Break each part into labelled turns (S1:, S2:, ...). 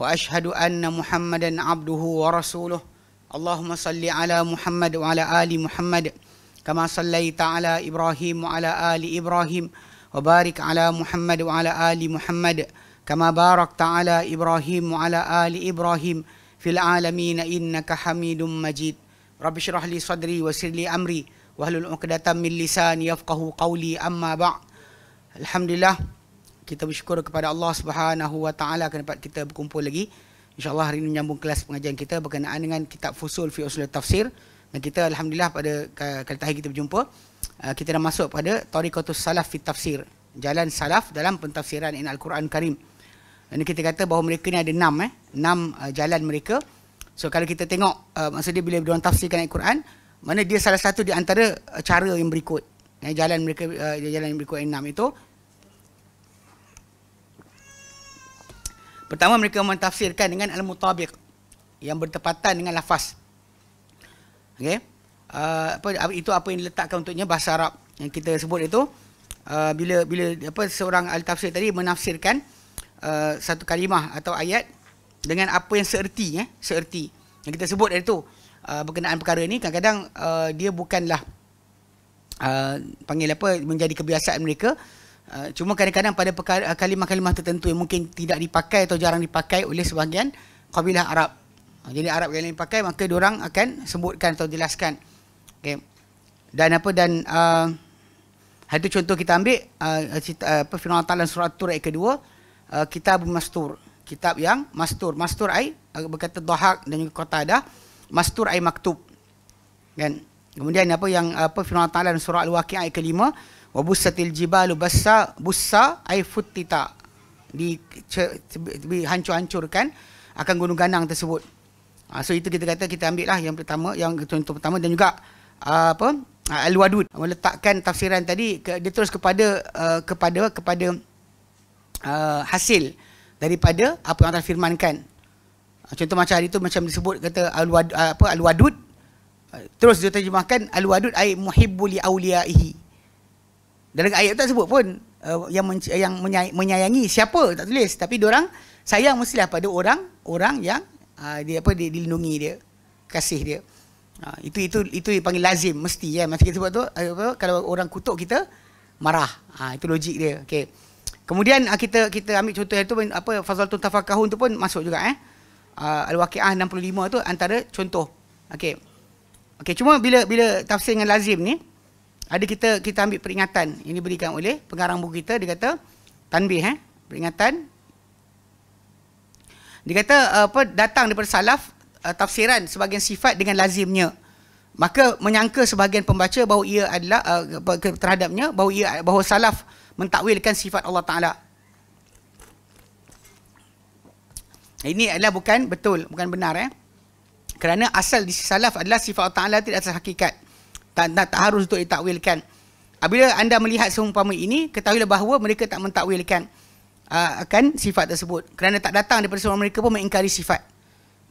S1: wa ashhadu anna Muhammadan abduhu wa rasuluh. Allahumma salli ala Muhammad wa ala ali Muhammad kama sallaita ala Ibrahim wa ala ali Ibrahim wa barik ala Muhammad wa ala ali Muhammad kama barakta ala Ibrahim wa ala ali Ibrahim fil alamin innaka Hamidum Majid. Rabbi shrah li sadri wa yassir li amri wa hlul min lisani yafqahu qawli amma ba'd. Alhamdulillah kita bersyukur kepada Allah Subhanahu Wa Taala kerana dapat kita berkumpul lagi. insya Allah hari ini menyambung kelas pengajian kita berkenaan dengan kitab Fusul fi Usul Tafsir. Dan kita Alhamdulillah pada kali terakhir kita berjumpa, uh, kita dah masuk pada Tariqatul Salaf fi Tafsir. Jalan Salaf dalam pentafsiran in Al-Quran Karim. Dan kita kata bahawa mereka ni ada enam, eh? enam uh, jalan mereka. So kalau kita tengok, uh, maksud dia bila dia tafsirkan Al-Quran, mana dia salah satu di antara cara yang berikut. Jalan mereka, jalan yang berikut enam itu, Pertama mereka mentafsirkan dengan al-mutabiq yang bertepatan dengan lafaz. Okey. Uh, apa itu apa yang diletakkan untuknya bahasa Arab yang kita sebut itu uh, bila bila apa seorang ahli tafsir tadi menafsirkan uh, satu kalimah atau ayat dengan apa yang seerti eh seerti yang kita sebut itu uh, berkenaan perkara ini kadang-kadang uh, dia bukanlah uh, panggil apa menjadi kebiasaan mereka Ah, cuma kadang-kadang pada ah, kalimah-kalimah tertentu yang mungkin tidak dipakai atau jarang dipakai oleh sebahagian kabilah Arab. Ah, jadi Arab yang lain pakai maka orang akan sebutkan atau jelaskan. Okay. Dan apa dan uh, itu contoh kita ambil uh, cita, apa firman Allah dalam surah Tur ayat kedua uh, kitab mastur kitab yang mastur mastur ai uh, berkata dahak dan juga kota ada mastur ai maktub kan kemudian apa yang apa firman Allah dalam surah al-waqiah ayat kelima Wabusatil jibalu bassa bussa ay futtita. Di hancur-hancurkan akan gunung ganang tersebut. Uh, so itu kita kata kita ambil lah yang pertama, yang contoh pertama dan juga ah, apa? Ah, Al-Wadud meletakkan tafsiran tadi ke, dia terus kepada uh, kepada kepada uh, hasil daripada apa yang Allah firmankan. Contoh macam hari itu macam disebut kata al-wad apa al-wadud terus dia terjemahkan al-wadud ai muhibbu li auliyaihi dalam ayat tak sebut pun uh, yang eh, yang menyayangi siapa tak tulis tapi dia orang sayang mestilah pada orang orang yang uh, dia apa dia dilindungi dia kasih dia uh, itu itu itu dipanggil lazim mesti ya macam kita sebut tu apa kalau orang kutuk kita marah ha, itu logik dia okey kemudian ah, kita kita ambil contoh yang tu apa fazlatun tafakkahun tu pun masuk juga eh uh, al-waqiah 65 tu antara contoh okey okey cuma bila bila tafsir dengan lazim ni ada kita kita ambil peringatan ini berikan oleh pengarang buku kita dia kata tanbih eh peringatan dia kata apa datang daripada salaf eh, tafsiran sebagian sifat dengan lazimnya maka menyangka sebahagian pembaca bahawa ia adalah eh, terhadapnya bahawa ia bahawa salaf mentakwilkan sifat Allah taala ini adalah bukan betul bukan benar eh kerana asal di salaf adalah sifat Allah taala tidak atas hakikat tak, tak, tak harus untuk ditakwilkan. Apabila anda melihat seumpama ini, ketahuilah bahawa mereka tak mentakwilkan uh, ah, akan sifat tersebut. Kerana tak datang daripada seorang mereka pun mengingkari sifat.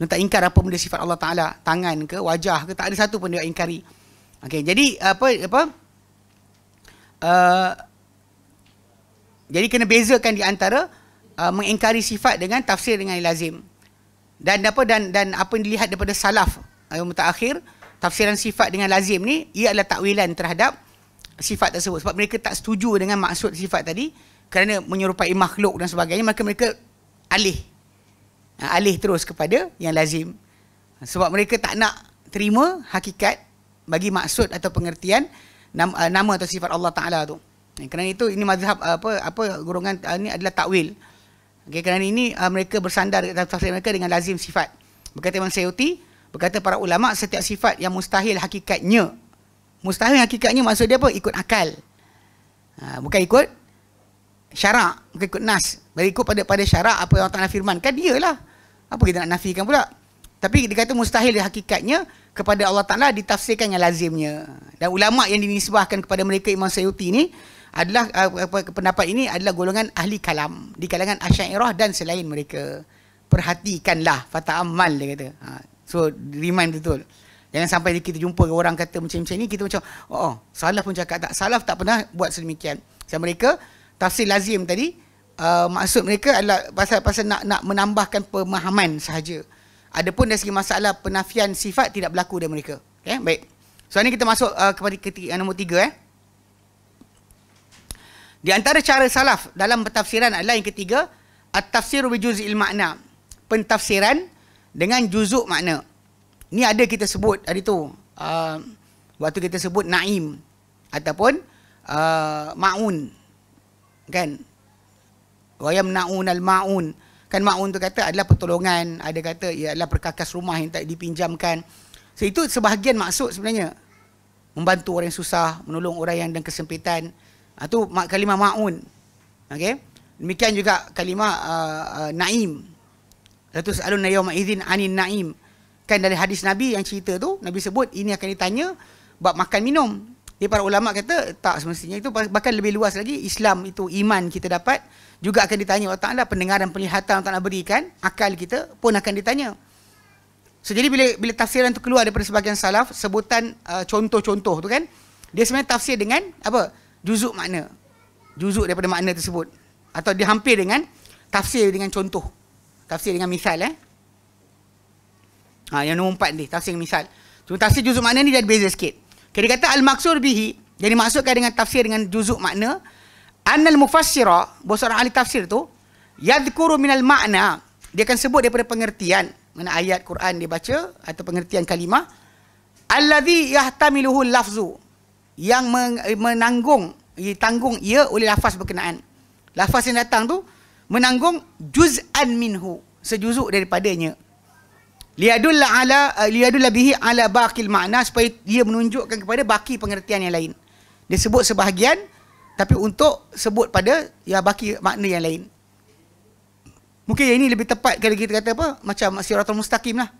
S1: Dan tak ingkar apa benda sifat Allah Ta'ala. Tangan ke, wajah ke, tak ada satu pun dia ingkari. Okay, jadi apa, apa, uh, jadi kena bezakan di antara uh, mengingkari sifat dengan tafsir dengan lazim. Dan apa dan dan apa yang dilihat daripada salaf yang terakhir, akhir tafsiran sifat dengan lazim ni ia adalah takwilan terhadap sifat tersebut sebab mereka tak setuju dengan maksud sifat tadi kerana menyerupai makhluk dan sebagainya maka mereka alih ha, alih terus kepada yang lazim sebab mereka tak nak terima hakikat bagi maksud atau pengertian eh, nama, atau sifat Allah Taala tu eh, kerana itu ini mazhab eh, apa apa golongan ini adalah takwil okey kerana ini mereka bersandar dalam tafsir mereka dengan lazim sifat berkata Imam Sayyuti Berkata para ulama setiap sifat yang mustahil hakikatnya. Mustahil hakikatnya maksud dia apa? Ikut akal. Ha, bukan ikut syarak, bukan ikut nas. Berikut pada pada syarak apa yang Allah Taala firmankan dialah. Apa kita nak nafikan pula? Tapi dia kata mustahil hakikatnya kepada Allah Taala ditafsirkan yang lazimnya. Dan ulama yang dinisbahkan kepada mereka Imam Sayuti ini adalah eh, apa, pendapat ini adalah golongan ahli kalam di kalangan Asy'ariyah dan selain mereka. Perhatikanlah fata amal dia kata. Ha, So remind betul. Jangan sampai kita jumpa orang kata macam-macam ni kita macam oh, oh salaf pun cakap tak salaf tak pernah buat sedemikian. Sebab mereka tafsir lazim tadi uh, maksud mereka adalah pasal pasal nak nak menambahkan pemahaman sahaja. Adapun dari segi masalah penafian sifat tidak berlaku dari mereka. Okay, eh, baik. So ini kita masuk uh, kepada ketik yang nombor tiga eh. Di antara cara salaf dalam pentafsiran adalah yang ketiga at-tafsir bi juz'il makna. Pentafsiran dengan juzuk makna. Ni ada kita sebut hari tu. Uh, waktu kita sebut naim ataupun uh, maun. Kan? Wayam naun al maun. Kan maun tu kata adalah pertolongan, ada kata ia adalah perkakas rumah yang tak dipinjamkan. So itu sebahagian maksud sebenarnya. Membantu orang yang susah, menolong orang yang dalam kesempitan. Itu ah, kalimah maun. okay? Demikian juga kalimah uh, uh, naim. La tus'aluna yawma izin anin na'im. Kan dari hadis Nabi yang cerita tu, Nabi sebut ini akan ditanya bab makan minum. Jadi para ulama kata tak semestinya itu bahkan lebih luas lagi Islam itu iman kita dapat juga akan ditanya Allah Taala pendengaran penglihatan Allah Taala berikan akal kita pun akan ditanya. So, jadi bila bila tafsiran tu keluar daripada sebahagian salaf sebutan uh, contoh-contoh tu kan dia sebenarnya tafsir dengan apa juzuk makna juzuk daripada makna tersebut atau dia hampir dengan tafsir dengan contoh Tafsir dengan misal eh. Ha, yang nombor empat ni, tafsir dengan misal. Cuma tafsir juzuk makna ni dia beza sikit. Okay, dia kata al-maksur bihi, jadi maksudkan dengan tafsir dengan juzuk makna, annal mufassira, bahasa orang ahli tafsir tu, yadhkuru minal makna, dia akan sebut daripada pengertian, mana ayat Quran dia baca, atau pengertian kalimah, alladhi yahtamiluhu lafzu, yang menanggung, tanggung ia oleh lafaz berkenaan. Lafaz yang datang tu, menanggung juz'an minhu sejuzuk daripadanya liadulla ala eh, liadulla bihi ala baqil makna supaya dia menunjukkan kepada baki pengertian yang lain dia sebut sebahagian tapi untuk sebut pada ya baki makna yang lain mungkin yang ini lebih tepat kalau kita kata apa macam siratul mustaqim lah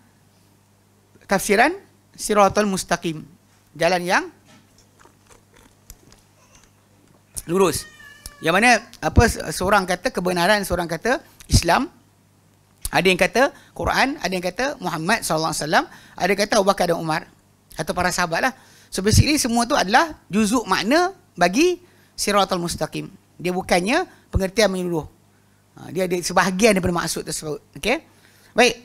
S1: tafsiran siratul mustaqim jalan yang lurus yang mana apa seorang kata kebenaran, seorang kata Islam. Ada yang kata Quran, ada yang kata Muhammad SAW, ada yang kata Abu Bakar dan Umar atau para sahabat lah. So basically semua tu adalah juzuk makna bagi siratul mustaqim. Dia bukannya pengertian menyeluruh. Ha, dia ada sebahagian daripada maksud tersebut. Okay? Baik.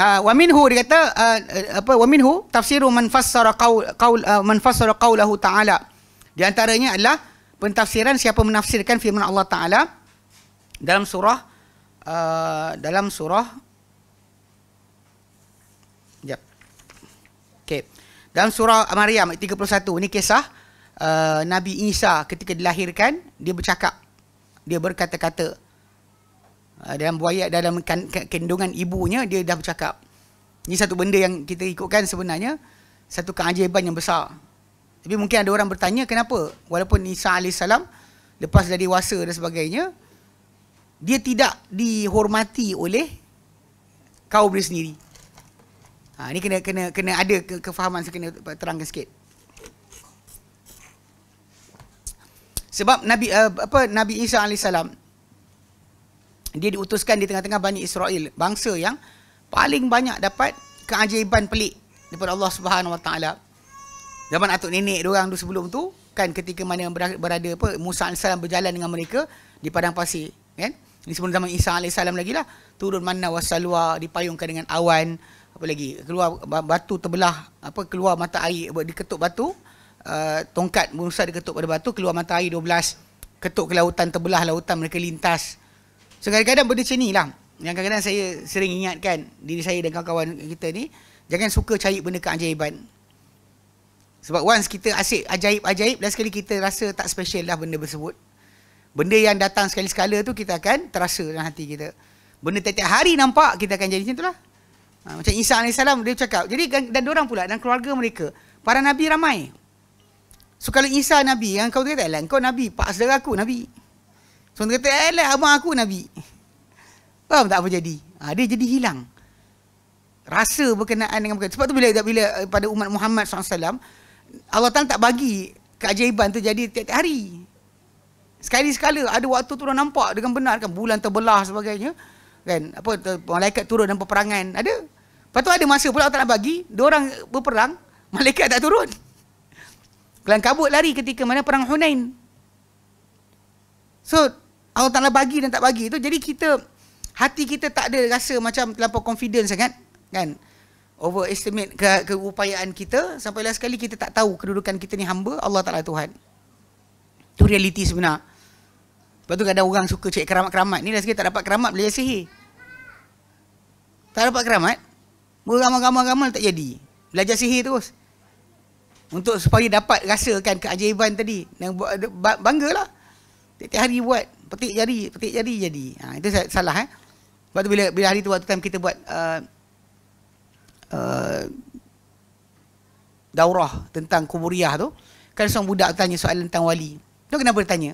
S1: Uh, wa minhu dia kata uh, apa wa minhu tafsiru man fassara qaul qaul uh, man fassara qaulahu ta'ala. Di antaranya adalah pentafsiran siapa menafsirkan firman Allah Taala dalam surah uh, dalam surah jap. Okey. Dalam surah Maryam 31 ini kisah uh, Nabi Isa ketika dilahirkan dia bercakap dia berkata-kata uh, dalam buaya dalam kan-, kan-, kandungan ibunya dia dah bercakap. Ini satu benda yang kita ikutkan sebenarnya satu keajaiban yang besar. Tapi mungkin ada orang bertanya kenapa walaupun Isa AS lepas dari wasa dan sebagainya, dia tidak dihormati oleh kaum dia sendiri. Ha, ini kena kena kena ada ke, kefahaman saya kena terangkan sikit. Sebab Nabi uh, apa Nabi Isa AS, dia diutuskan di tengah-tengah Bani Israel, bangsa yang paling banyak dapat keajaiban pelik daripada Allah Subhanahu Wa Taala zaman atuk nenek dia orang tu sebelum tu kan ketika mana berada, apa Musa salam berjalan dengan mereka di padang pasir kan ini sebelum zaman Isa alaihissalam lagi lah turun mana wasalwa dipayungkan dengan awan apa lagi keluar batu terbelah apa keluar mata air diketuk batu uh, tongkat Musa diketuk pada batu keluar mata air 12 ketuk ke lautan terbelah lautan mereka lintas so kadang-kadang benda macam lah yang kadang-kadang saya sering ingatkan diri saya dan kawan-kawan kita ni jangan suka cari benda keajaiban sebab once kita asyik ajaib-ajaib Last sekali kita rasa tak special lah benda tersebut Benda yang datang sekali-sekala tu Kita akan terasa dalam hati kita Benda tiap-tiap hari nampak Kita akan jadi macam tu lah ha, Macam Isa AS dia cakap Jadi dan orang pula dan keluarga mereka Para Nabi ramai So kalau Isa Nabi Yang kau kata Alah kau Nabi Pak saudara aku Nabi So dia kata Alah abang aku Nabi Faham tak apa jadi ha, Dia jadi hilang Rasa berkenaan dengan berkenaan. Sebab tu bila, bila eh, pada umat Muhammad SAW Allah Ta'ala tak bagi keajaiban tu jadi tiap-tiap hari. Sekali-sekala ada waktu tu turun nampak dengan benar kan bulan terbelah sebagainya. Kan apa ter- malaikat turun dalam peperangan ada. Lepas tu ada masa pula Allah Ta'ala bagi dua orang berperang malaikat tak turun. Kelang kabut lari ketika mana perang Hunain. So Allah Ta'ala bagi dan tak bagi tu jadi kita hati kita tak ada rasa macam terlalu confident sangat kan. kan? overestimate ke keupayaan kita sampai last sekali kita tak tahu kedudukan kita ni hamba Allah Taala Tuhan. Itu realiti sebenar. Lepas tu kadang orang suka cek keramat-keramat ni last sekali tak dapat keramat boleh sihir. Tak dapat keramat, beramal-ramal-ramal tak jadi. Belajar sihir terus. Untuk supaya dapat rasakan keajaiban tadi. Yang banggalah. Tiap-tiap hari buat. Petik jari, petik jari jadi. Ha, itu salah eh. Sebab tu bila, bila hari tu waktu time kita buat uh, Uh, daurah tentang kuburiah tu kan seorang budak tanya soalan tentang wali tu kenapa dia tanya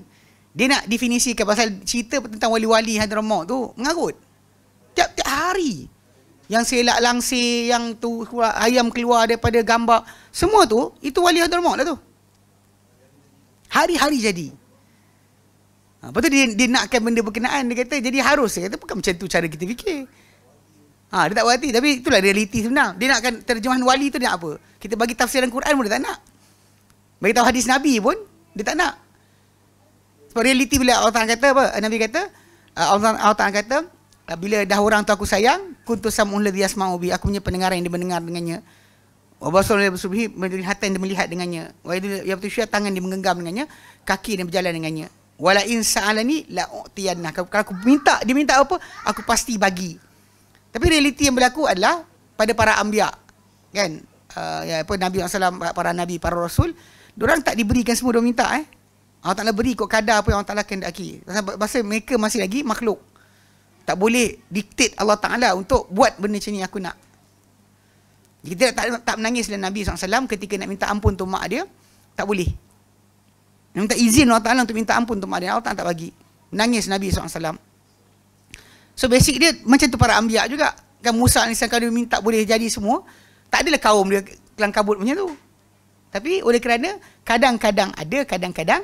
S1: dia nak definisikan pasal cerita tentang wali-wali Hadramaut tu mengarut tiap-tiap hari yang selak langsir yang tu ayam keluar daripada gambar semua tu itu wali Hadramaut lah tu hari-hari jadi ha, lepas tu dia, dia nakkan benda berkenaan dia kata jadi harus dia kata bukan macam tu cara kita fikir Ha, dia tak puas hati. Tapi itulah realiti sebenar. Dia nakkan terjemahan wali tu dia nak apa? Kita bagi tafsir tafsiran Quran pun dia tak nak. Bagi tahu hadis Nabi pun dia tak nak. Sebab realiti bila Allah Ta'ala kata apa? Nabi kata, uh, Allah Ta'ala kata, ah, bila dah orang tu aku sayang, kuntu sam'un ladhi yasma'u bi. Aku punya pendengar yang dia mendengar dengannya. Wa basalun ladhi subhi, melihatan dia melihat dengannya. Wa dia yabtu syia, tangan dia menggenggam dengannya. Kaki dia berjalan dengannya. Wala in sa'alani la'u'tiyanna. Kalau aku minta, dia minta apa? Aku pasti bagi. Tapi realiti yang berlaku adalah pada para ambia. Kan? Uh, ya apa Nabi SAW, para nabi, para rasul, orang tak diberikan semua doa minta eh. Allah Taala beri kok kadar apa yang Allah Taala kendaki. Masa mereka masih lagi makhluk. Tak boleh diktet Allah Taala untuk buat benda macam ni aku nak. Jadi kita tak tak menangis dengan Nabi SAW ketika nak minta ampun untuk mak dia. Tak boleh. minta izin Allah Taala untuk minta ampun untuk mak dia. Allah Taala tak bagi. Menangis Nabi SAW. So basic dia macam tu para ambiak juga. Kan Musa ni sangka dia minta boleh jadi semua. Tak adalah kaum dia kelang kabut punya tu. Tapi oleh kerana kadang-kadang ada, kadang-kadang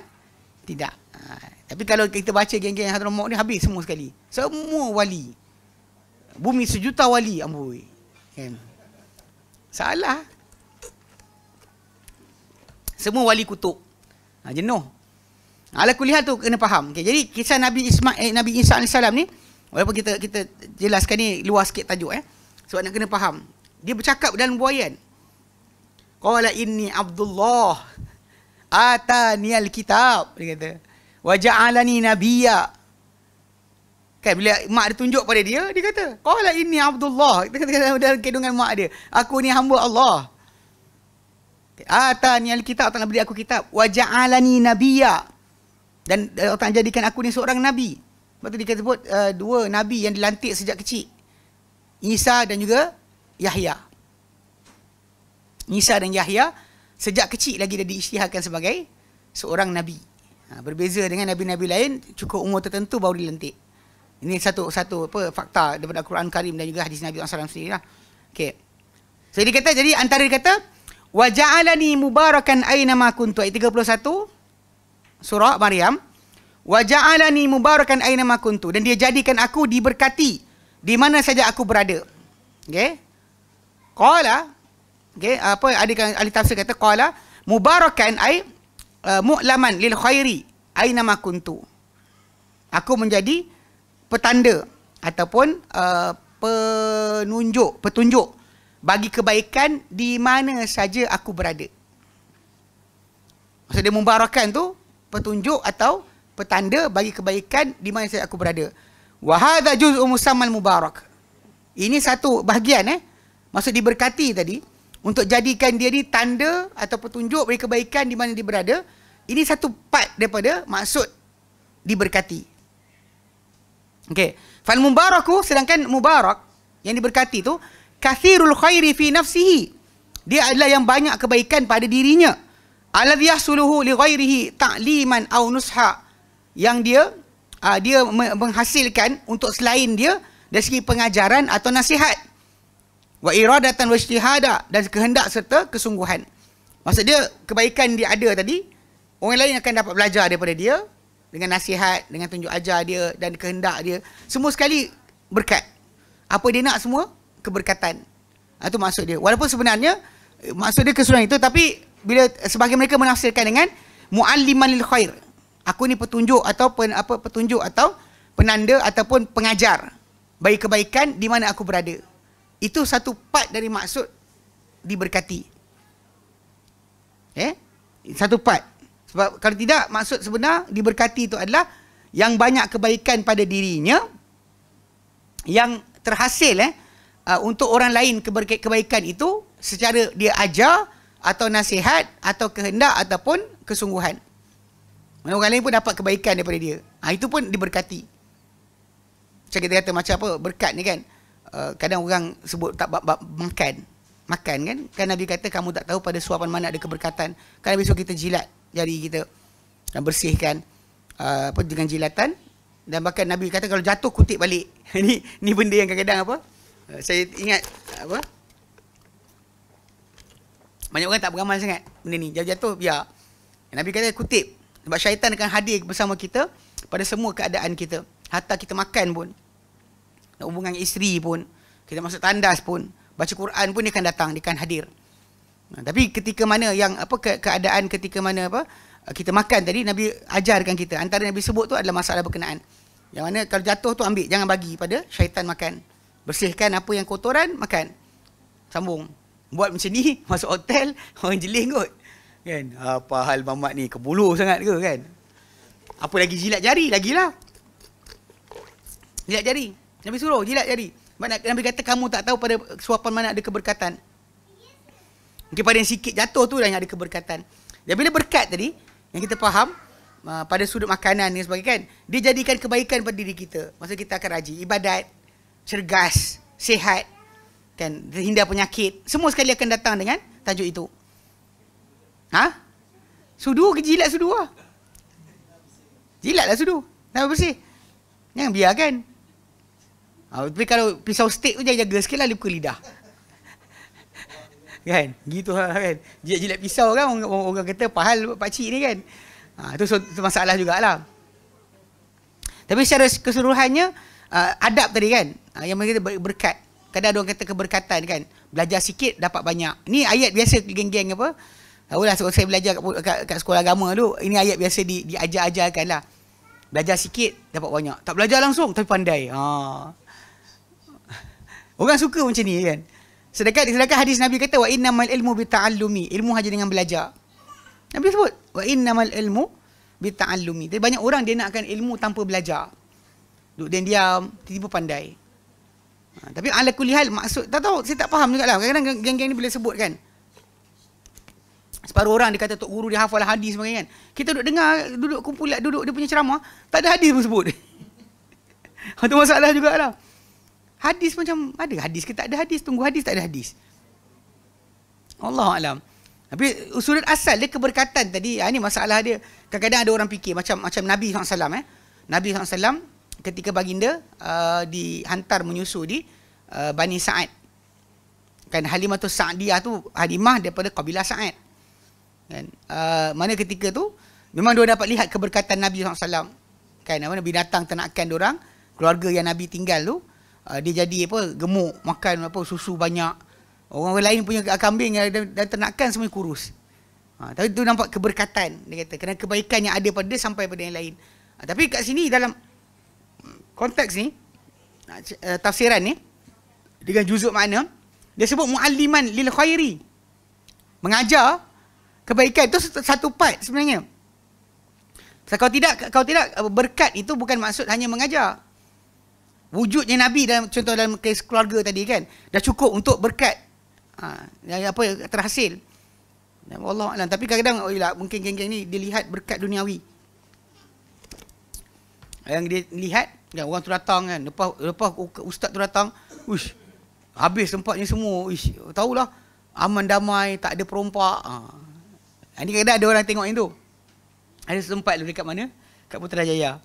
S1: tidak. Ha. Tapi kalau kita baca geng-geng Hadramok ni habis semua sekali. Semua wali. Bumi sejuta wali amboi. Kan? Salah. Semua wali kutuk. Ha, jenuh. Ala kuliah tu kena faham. Okay, jadi kisah Nabi Ismail eh, Nabi Isa alaihissalam ni Walaupun kita kita jelaskan ni luas sikit tajuk eh. Sebab nak kena faham. Dia bercakap dalam buayan. Qala inni Abdullah atani al-kitab dia kata. Wa ja'alani nabiyya. Kan bila mak dia tunjuk pada dia, dia kata, "Qala inni Abdullah." Dia kata dalam, dalam kandungan mak dia, "Aku ni hamba Allah." Atani al-kitab, Allah beri aku kitab. Wa ja'alani nabiyya. Dan Allah jadikan aku ni seorang nabi. Sebab tu dia sebut uh, dua nabi yang dilantik sejak kecil. Isa dan juga Yahya. Isa dan Yahya sejak kecil lagi dah diisytiharkan sebagai seorang nabi. Ha, berbeza dengan nabi-nabi lain cukup umur tertentu baru dilantik. Ini satu satu apa fakta daripada Al-Quran Karim dan juga hadis Nabi Muhammad SAW sendiri lah. Okey. So, jadi kata jadi antara dia kata wa ja'alani mubarakan aina ma kuntu 31 surah Maryam wa ja'alani mubarakan aina ma kuntu dan dia jadikan aku diberkati di mana saja aku berada. Okey. Qala okey apa ada kan ahli tafsir kata qala mubarakan ai uh, mu'laman lil khairi aina ma kuntu. Aku menjadi petanda ataupun uh, penunjuk petunjuk bagi kebaikan di mana saja aku berada. Maksud dia mubarakan tu petunjuk atau petanda bagi kebaikan di mana saya aku berada. Wa hadza juz'u musammal mubarak. Ini satu bahagian eh. Maksud diberkati tadi untuk jadikan dia ni tanda atau petunjuk bagi kebaikan di mana dia berada. Ini satu part daripada maksud diberkati. Okey. Fal mubaraku sedangkan mubarak yang diberkati tu kathirul khairi fi nafsihi. Dia adalah yang banyak kebaikan pada dirinya. Alladhi yahsuluhu li ghairihi ta'liman aw nusha' yang dia uh, dia menghasilkan untuk selain dia dari segi pengajaran atau nasihat wa iradatan wa ijtihada dan kehendak serta kesungguhan maksud dia kebaikan dia ada tadi orang lain akan dapat belajar daripada dia dengan nasihat dengan tunjuk ajar dia dan kehendak dia semua sekali berkat apa dia nak semua keberkatan itu ah, maksud dia walaupun sebenarnya maksud dia keseluruhan itu tapi bila sebagai mereka menafsirkan dengan mualliman lil khair aku ni petunjuk atau pen apa petunjuk atau penanda ataupun pengajar baik kebaikan di mana aku berada. Itu satu part dari maksud diberkati. Eh? Satu part. Sebab kalau tidak maksud sebenar diberkati itu adalah yang banyak kebaikan pada dirinya yang terhasil eh uh, untuk orang lain kebaikan itu secara dia ajar atau nasihat atau kehendak ataupun kesungguhan. Mana orang lain pun dapat kebaikan daripada dia. Ha, itu pun diberkati. Macam kita kata macam apa berkat ni kan. Uh, kadang orang sebut tak bab, bab, makan. Makan kan. Kan Nabi kata kamu tak tahu pada suapan mana ada keberkatan. Kan besok kita jilat jari kita. Dan bersihkan. Uh, apa, dengan jilatan. Dan bahkan Nabi kata kalau jatuh kutip balik. ni, ni benda yang kadang-kadang apa. Uh, saya ingat apa. Banyak orang tak beramal sangat benda ni. Jatuh-jatuh biar. Nabi kata kutip. Sebab syaitan akan hadir bersama kita pada semua keadaan kita. Hatta kita makan pun. Nak hubungan isteri pun. Kita masuk tandas pun. Baca Quran pun dia akan datang. Dia akan hadir. Nah, ha, tapi ketika mana yang apa ke- keadaan ketika mana apa kita makan tadi Nabi ajarkan kita antara Nabi sebut tu adalah masalah berkenaan yang mana kalau jatuh tu ambil jangan bagi pada syaitan makan bersihkan apa yang kotoran makan sambung buat macam ni masuk hotel orang jeling kot Kan? Apa hal mamat ni? Kebulu sangat ke kan? Apa lagi jilat jari? lagi lah, Jilat jari. Nabi suruh jilat jari. Nabi kata kamu tak tahu pada suapan mana ada keberkatan. Mungkin pada yang sikit jatuh tu dah yang ada keberkatan. Dan bila berkat tadi, yang kita faham, ah, pada sudut makanan ni sebagai kan, dia jadikan kebaikan pada diri kita. Maksudnya kita akan rajin. Ibadat, cergas, sihat, kan, terhindar penyakit. Semua sekali akan datang dengan tajuk itu. Ha? Sudu ke jilat sudu lah? Jilatlah sudu. Nak bersih. Jangan biar kan. Ha, tapi kalau pisau steak tu jaga jaga sikit lah luka lidah. kan? Gitu lah kan. Jilat-jilat pisau kan orang, orang kata pahal pakcik ni kan. Ha, tu, tu masalah jugalah. Tapi secara keseluruhannya, uh, adab tadi kan. Uh, yang mereka kata berkat. Kadang-kadang orang kata keberkatan kan. Belajar sikit dapat banyak. Ni ayat biasa geng-geng apa. Barulah sebab saya belajar kat, kat, kat sekolah agama tu Ini ayat biasa di, diajar-ajarkan lah Belajar sikit dapat banyak Tak belajar langsung tapi pandai ha. Orang suka macam ni kan Sedangkan, sedangkan hadis Nabi kata Wa innamal ilmu bita'allumi Ilmu hanya dengan belajar Nabi sebut Wa innamal ilmu bita'allumi Jadi banyak orang dia nakkan ilmu tanpa belajar Duduk dia diam Tiba-tiba pandai ha. Tapi ala kulihal maksud Tak tahu saya tak faham juga lah Kadang-kadang geng-geng ni boleh sebut kan separuh orang dia kata tok guru dia hafal hadis sebagainya kan. Kita duduk dengar duduk kumpul duduk dia punya ceramah, tak ada hadis pun sebut. Itu masalah jugalah. Hadis macam ada hadis ke tak ada hadis, tunggu hadis tak ada hadis. Allah alam. Tapi usulul asal dia keberkatan tadi. Ha, ini masalah dia. Kadang-kadang ada orang fikir macam macam Nabi SAW. Eh. Nabi SAW ketika baginda uh, dihantar menyusu di uh, Bani Sa'ad. Kan Halimah tu Sa'diyah tu Halimah daripada Qabila Sa'ad kan uh, mana ketika tu memang dia dapat lihat keberkatan Nabi SAW kan mana binatang ternakan dia orang keluarga yang Nabi tinggal tu uh, dia jadi apa gemuk makan apa susu banyak orang lain punya kambing dan, dan ternakan semua kurus ha, tapi tu nampak keberkatan dia kata kerana kebaikan yang ada pada dia sampai pada yang lain ha, tapi kat sini dalam konteks ni uh, tafsiran ni dengan juzuk makna dia sebut mualliman lil khairi mengajar kebaikan itu satu part sebenarnya. So, kalau tidak kalau tidak eh, berkat itu bukan maksud hanya mengajar. Wujudnya Nabi dalam contoh dalam kes keluarga tadi kan dah cukup untuk berkat. Ha, yang apa terhasil. Dan ya, Allah Alam. Tapi kadang-kadang oh, mungkin geng-geng ni dilihat berkat duniawi. Yang dia lihat kan, orang tu datang kan. Lepas, lepas ustaz tu datang. Uish, habis tempatnya semua. Uish, tahulah. Aman damai. Tak ada perompak. Ha, ini kadang-kadang ada orang tengok yang tu. Ada sempat dulu dekat mana? Kat Putrajaya.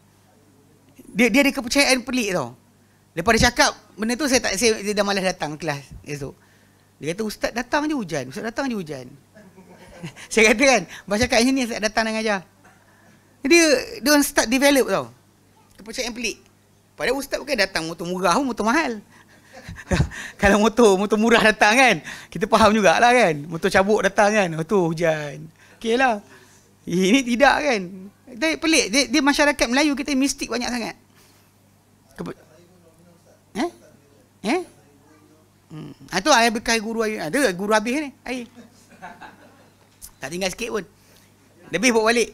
S1: Dia dia ada kepercayaan pelik tau. Lepas dia cakap, benda tu saya tak saya, dia dah malas datang kelas esok. Dia kata, ustaz datang je hujan. Ustaz datang je hujan. saya kata kan, bahasa kat sini saya datang dan ajar. Dia, dia orang start develop tau. Kepercayaan pelik. Pada ustaz bukan datang motor murah pun motor mahal. Kalau motor motor murah datang kan, kita faham jugalah kan. Motor cabut datang kan, motor oh hujan. Okay lah Ini tidak kan Tapi pelik dia, dia masyarakat Melayu kita mistik banyak sangat Kep- Eh? Eh? Hmm. Ha, tu air guru ayah, Ha, guru habis ni ayah. Tak tinggal sikit pun. Lebih buat balik.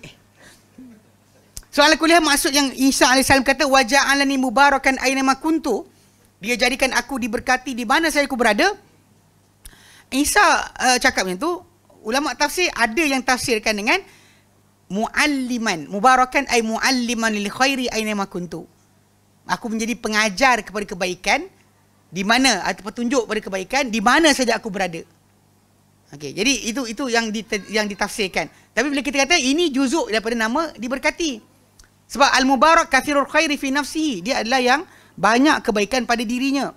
S1: Soal kuliah maksud yang Isa AS kata wajah Allah ni mubarakan air nama kuntu. Dia jadikan aku diberkati di mana saya aku berada. Isa uh, cakap macam tu ulama tafsir ada yang tafsirkan dengan mualliman mubarakan ai mualliman lil khairi aina makuntu aku menjadi pengajar kepada kebaikan di mana atau petunjuk kepada kebaikan di mana saja aku berada okey jadi itu itu yang di, yang ditafsirkan tapi bila kita kata ini juzuk daripada nama diberkati sebab al mubarak kathirul khairi fi nafsihi dia adalah yang banyak kebaikan pada dirinya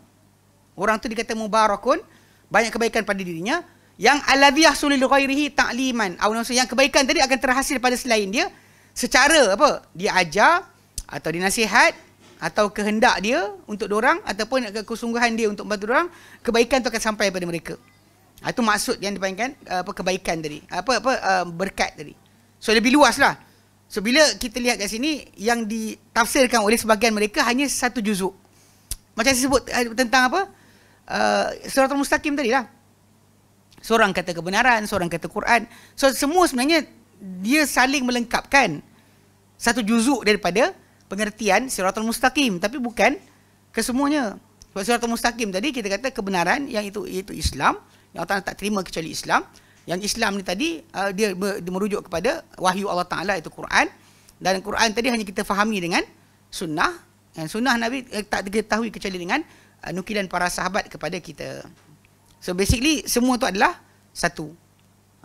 S1: orang tu dikata mubarakun banyak kebaikan pada dirinya yang alladhi yahsulu li ghairihi ta'liman atau maksudnya yang kebaikan tadi akan terhasil pada selain dia secara apa dia ajar atau dinasihat atau kehendak dia untuk orang ataupun kesungguhan dia untuk membantu orang kebaikan tu akan sampai pada mereka itu ha, maksud yang dipanggilkan eh, apa kebaikan tadi apa apa eh, berkat tadi so lebih luas lah so bila kita lihat kat sini yang ditafsirkan oleh sebahagian mereka hanya satu juzuk macam saya sebut eh, tentang apa uh, surah al-mustaqim tadi lah seorang kata kebenaran, seorang kata Quran. So semua sebenarnya dia saling melengkapkan satu juzuk daripada pengertian siratul mustaqim tapi bukan kesemuanya. Sebab siratul mustaqim tadi kita kata kebenaran yang itu iaitu Islam yang Allah tak terima kecuali Islam. Yang Islam ni tadi uh, dia, dia merujuk kepada wahyu Allah Ta'ala iaitu Quran dan Quran tadi hanya kita fahami dengan sunnah yang sunnah Nabi eh, tak diketahui kecuali dengan uh, nukilan para sahabat kepada kita. So basically semua tu adalah satu.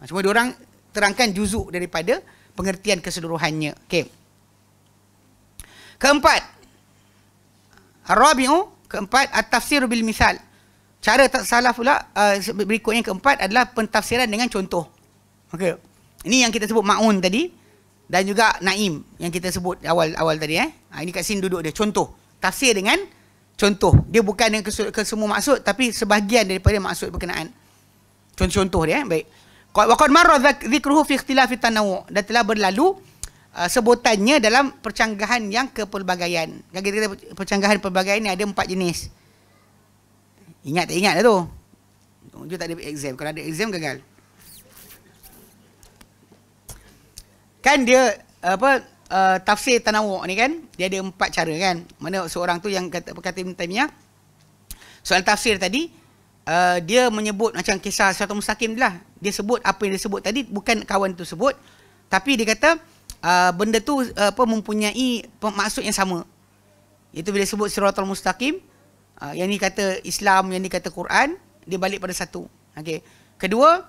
S1: Ha, cuma orang terangkan juzuk daripada pengertian keseluruhannya. Okay. Keempat. ar Keempat. At-Tafsir bil misal. Cara tak salah pula uh, berikutnya keempat adalah pentafsiran dengan contoh. Okey, Ini yang kita sebut ma'un tadi. Dan juga na'im yang kita sebut awal-awal tadi. Eh. Ha, ini kat sini duduk dia. Contoh. Tafsir dengan contoh dia bukan yang ke semua maksud tapi sebahagian daripada maksud berkenaan contoh-contoh dia eh? baik waqad marra dhikruhu fi ikhtilafi tanawu dan telah berlalu uh, sebutannya dalam percanggahan yang kepelbagaian kita percanggahan pelbagaian ni ada empat jenis ingat tak ingat lah tu dia tak ada exam kalau ada exam gagal kan dia apa uh, uh, tafsir tanawuk ni kan dia ada empat cara kan mana seorang tu yang kata kata Ibn soal tafsir tadi uh, dia menyebut macam kisah satu mustaqim lah dia sebut apa yang dia sebut tadi bukan kawan tu sebut tapi dia kata uh, benda tu uh, apa mempunyai maksud yang sama itu bila sebut siratul mustaqim uh, yang ni kata Islam yang ni kata Quran dia balik pada satu okey kedua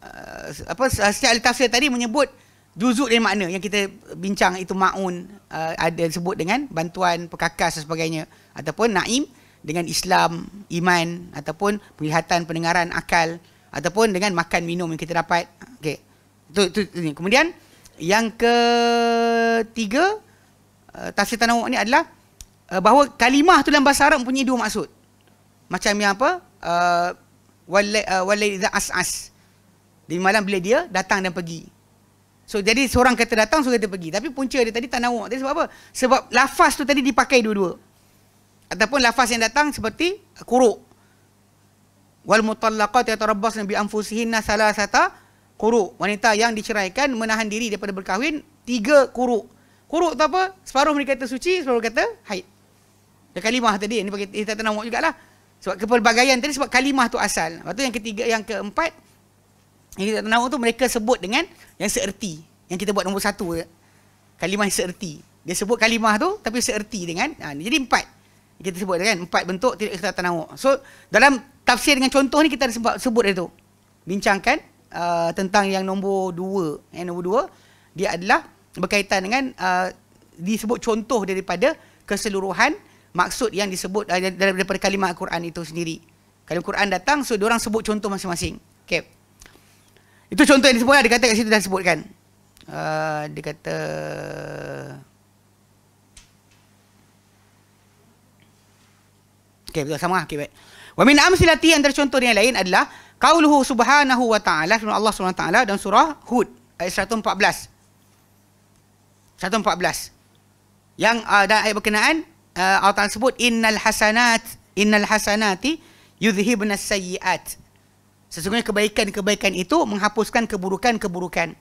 S1: uh, apa setiap tafsir tadi menyebut Juzuk dari makna yang kita bincang itu ma'un uh, ada sebut dengan bantuan perkakas dan sebagainya ataupun na'im dengan Islam, iman ataupun penglihatan, pendengaran, akal ataupun dengan makan minum yang kita dapat. Okey. Tu, tu, tu, tu Kemudian yang ketiga uh, tafsir tanawuk ni adalah uh, bahawa kalimah tu dalam bahasa Arab mempunyai dua maksud. Macam yang apa? Uh, wal uh, as'as. Di malam bila dia datang dan pergi. So jadi seorang kata datang Seorang kata pergi Tapi punca dia tadi tak nak Sebab apa? Sebab lafaz tu tadi dipakai dua-dua Ataupun lafaz yang datang seperti Kuruk Wal mutallaqat ya tarabbas nabi anfusihinna sata kuruk Wanita yang diceraikan Menahan diri daripada berkahwin Tiga kuruk Kuruk tu apa? Separuh mereka kata suci Separuh kata haid Dan kalimah tadi Ini pakai, kita tak nak jugalah Sebab kepelbagaian tadi Sebab kalimah tu asal Lepas tu yang ketiga Yang keempat yang kita tak tahu tu mereka sebut dengan yang seerti. Yang kita buat nombor satu. Kalimah yang seerti. Dia sebut kalimah tu tapi seerti dengan. Ha, jadi empat. Kita sebut kan empat bentuk tidak kita tahu. So dalam tafsir dengan contoh ni kita sebut sebut itu. Bincangkan uh, tentang yang nombor dua. Yang nombor dua dia adalah berkaitan dengan uh, disebut contoh daripada keseluruhan maksud yang disebut uh, daripada kalimah Al-Quran itu sendiri. Kalau Quran datang so orang sebut contoh masing-masing. Okay. Itu contoh yang disebut lah. Dia kata kat situ dah sebutkan kan. Uh, dia kata... Okay, betul. Sama lah. Okay, baik. Wa min amsilati antara contoh yang lain adalah Qauluhu subhanahu wa ta'ala Firman Allah subhanahu wa ta'ala Dan surah Hud Ayat 114 114 yang uh, dan ayat berkenaan uh, Allah Ta'ala sebut innal hasanat innal hasanati yudhibna sayyiat Sesungguhnya kebaikan-kebaikan itu menghapuskan keburukan-keburukan.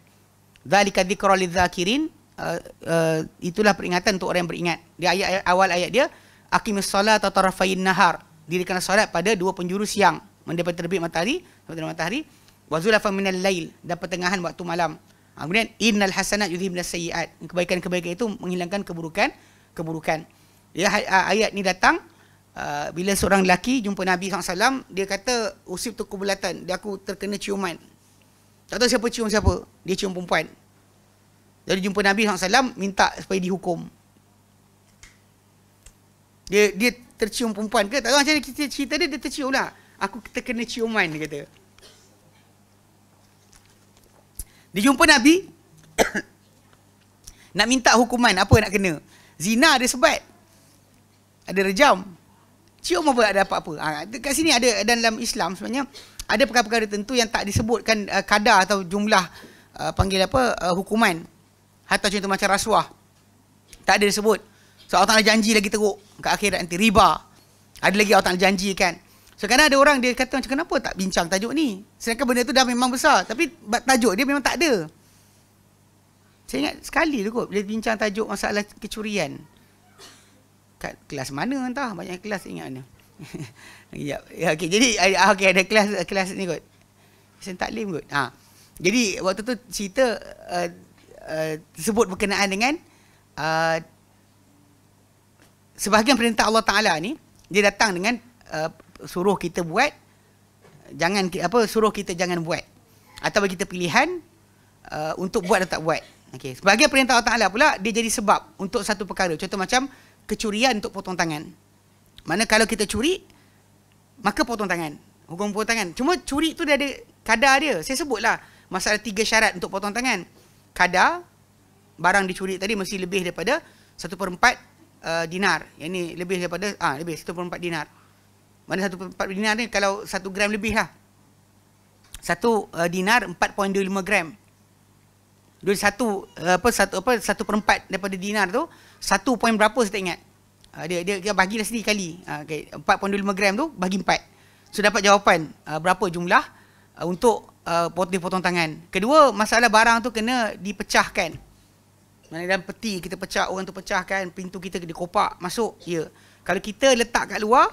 S1: Zalika dhikra lidzakirin. Uh, uh, itulah peringatan untuk orang yang beringat. Di ayat, ayat awal ayat dia, Aqimus atau tarafain nahar. Dirikan solat pada dua penjuru siang. Mendapat terbit matahari, terbit matahari. Wazulafa minal lail. dapat tengahan waktu malam. Ha, kemudian, innal hasanat yudhim sayyiat. Kebaikan-kebaikan itu menghilangkan keburukan-keburukan. Ya, ayat ni datang uh, bila seorang lelaki jumpa Nabi SAW, dia kata, usip tu kubulatan, dia aku terkena ciuman. Tak tahu siapa cium siapa, dia cium perempuan. Jadi jumpa Nabi SAW, minta supaya dihukum. Dia dia tercium perempuan ke? Tak tahu macam kita cerita dia, dia tercium lah. Aku terkena ciuman, dia kata. Dia jumpa Nabi, nak minta hukuman, apa nak kena? Zina ada sebat. Ada rejam cium apa ada apa-apa. Ha, dekat sini ada dan dalam Islam sebenarnya ada perkara-perkara tertentu yang tak disebutkan uh, kadar atau jumlah uh, panggil apa uh, hukuman. Atau contoh macam rasuah. Tak ada disebut. So Allah Ta'ala janji lagi teruk ke akhirat nanti riba. Ada lagi Allah Ta'ala janji kan. So kadang ada orang dia kata macam kenapa tak bincang tajuk ni. Sedangkan benda tu dah memang besar. Tapi tajuk dia memang tak ada. Saya ingat sekali tu kot bila bincang tajuk masalah kecurian kat kelas mana entah banyak kelas ingatnya. ya, ya okey jadi ah, ah, okey ada kelas kelas ni kot. Sen taklim kot. Ha. Jadi waktu tu cerita uh, uh, sebut berkenaan dengan uh, sebahagian perintah Allah Taala ni dia datang dengan uh, suruh kita buat jangan apa suruh kita jangan buat atau bagi kita pilihan uh, untuk buat atau tak buat. Okey. Sebahagian perintah Allah Taala pula dia jadi sebab untuk satu perkara. Contoh macam kecurian untuk potong tangan. Mana kalau kita curi, maka potong tangan. Hukum potong tangan. Cuma curi tu dia ada kadar dia. Saya sebutlah masalah tiga syarat untuk potong tangan. Kadar, barang dicuri tadi mesti lebih daripada 1 per 4 uh, dinar. Yang ni lebih daripada, ah uh, lebih 1 per 4 dinar. Mana 1 per 4 dinar ni kalau 1 gram lebih lah. 1 uh, dinar 4.25 gram. Dua satu apa satu apa satu perempat daripada dinar tu satu poin berapa saya tak ingat. Uh, dia dia, dia bagi sendiri kali. Uh, okay. 4.25 gram tu bagi 4. So dapat jawapan uh, berapa jumlah uh, untuk uh, potong tangan. Kedua, masalah barang tu kena dipecahkan. Mana dalam peti kita pecah orang tu pecahkan pintu kita kena kopak masuk. Ya. Yeah. Kalau kita letak kat luar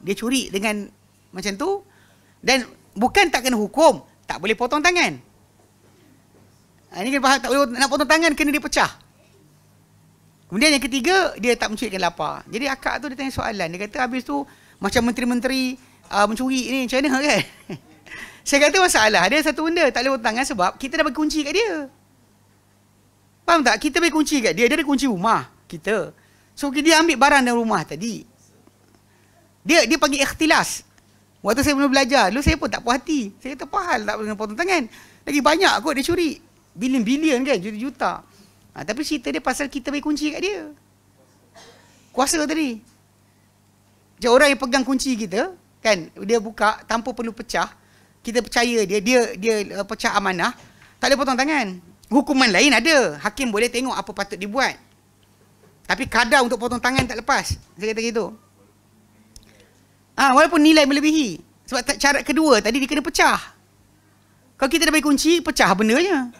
S1: dia curi dengan macam tu dan bukan tak kena hukum, tak boleh potong tangan. Ha, ini kena faham tak boleh nak potong tangan kena dia pecah. Kemudian yang ketiga dia tak mencurikan lapar. Jadi akak tu dia tanya soalan. Dia kata habis tu macam menteri-menteri uh, mencuri ni macam mana kan? Saya kata masalah. Ada satu benda tak boleh potong tangan sebab kita dah bagi kunci kat dia. Faham tak? Kita bagi kunci kat dia. Dia ada kunci rumah kita. So dia ambil barang dari rumah tadi. Dia dia panggil ikhtilas. Waktu saya belum belajar, dulu saya pun tak puas hati. Saya kata pahal tak boleh potong tangan. Lagi banyak kot dia curi bilion-bilion kan juta-juta ha, tapi cerita dia pasal kita bagi kunci kat dia kuasa tadi macam orang yang pegang kunci kita kan dia buka tanpa perlu pecah kita percaya dia dia dia eh, pecah amanah tak ada potong tangan hukuman lain ada hakim boleh tengok apa patut dibuat tapi kadar untuk potong tangan tak lepas saya kata gitu ha, walaupun nilai melebihi sebab cara kedua tadi dia kena pecah kalau kita dah bagi kunci, pecah benarnya.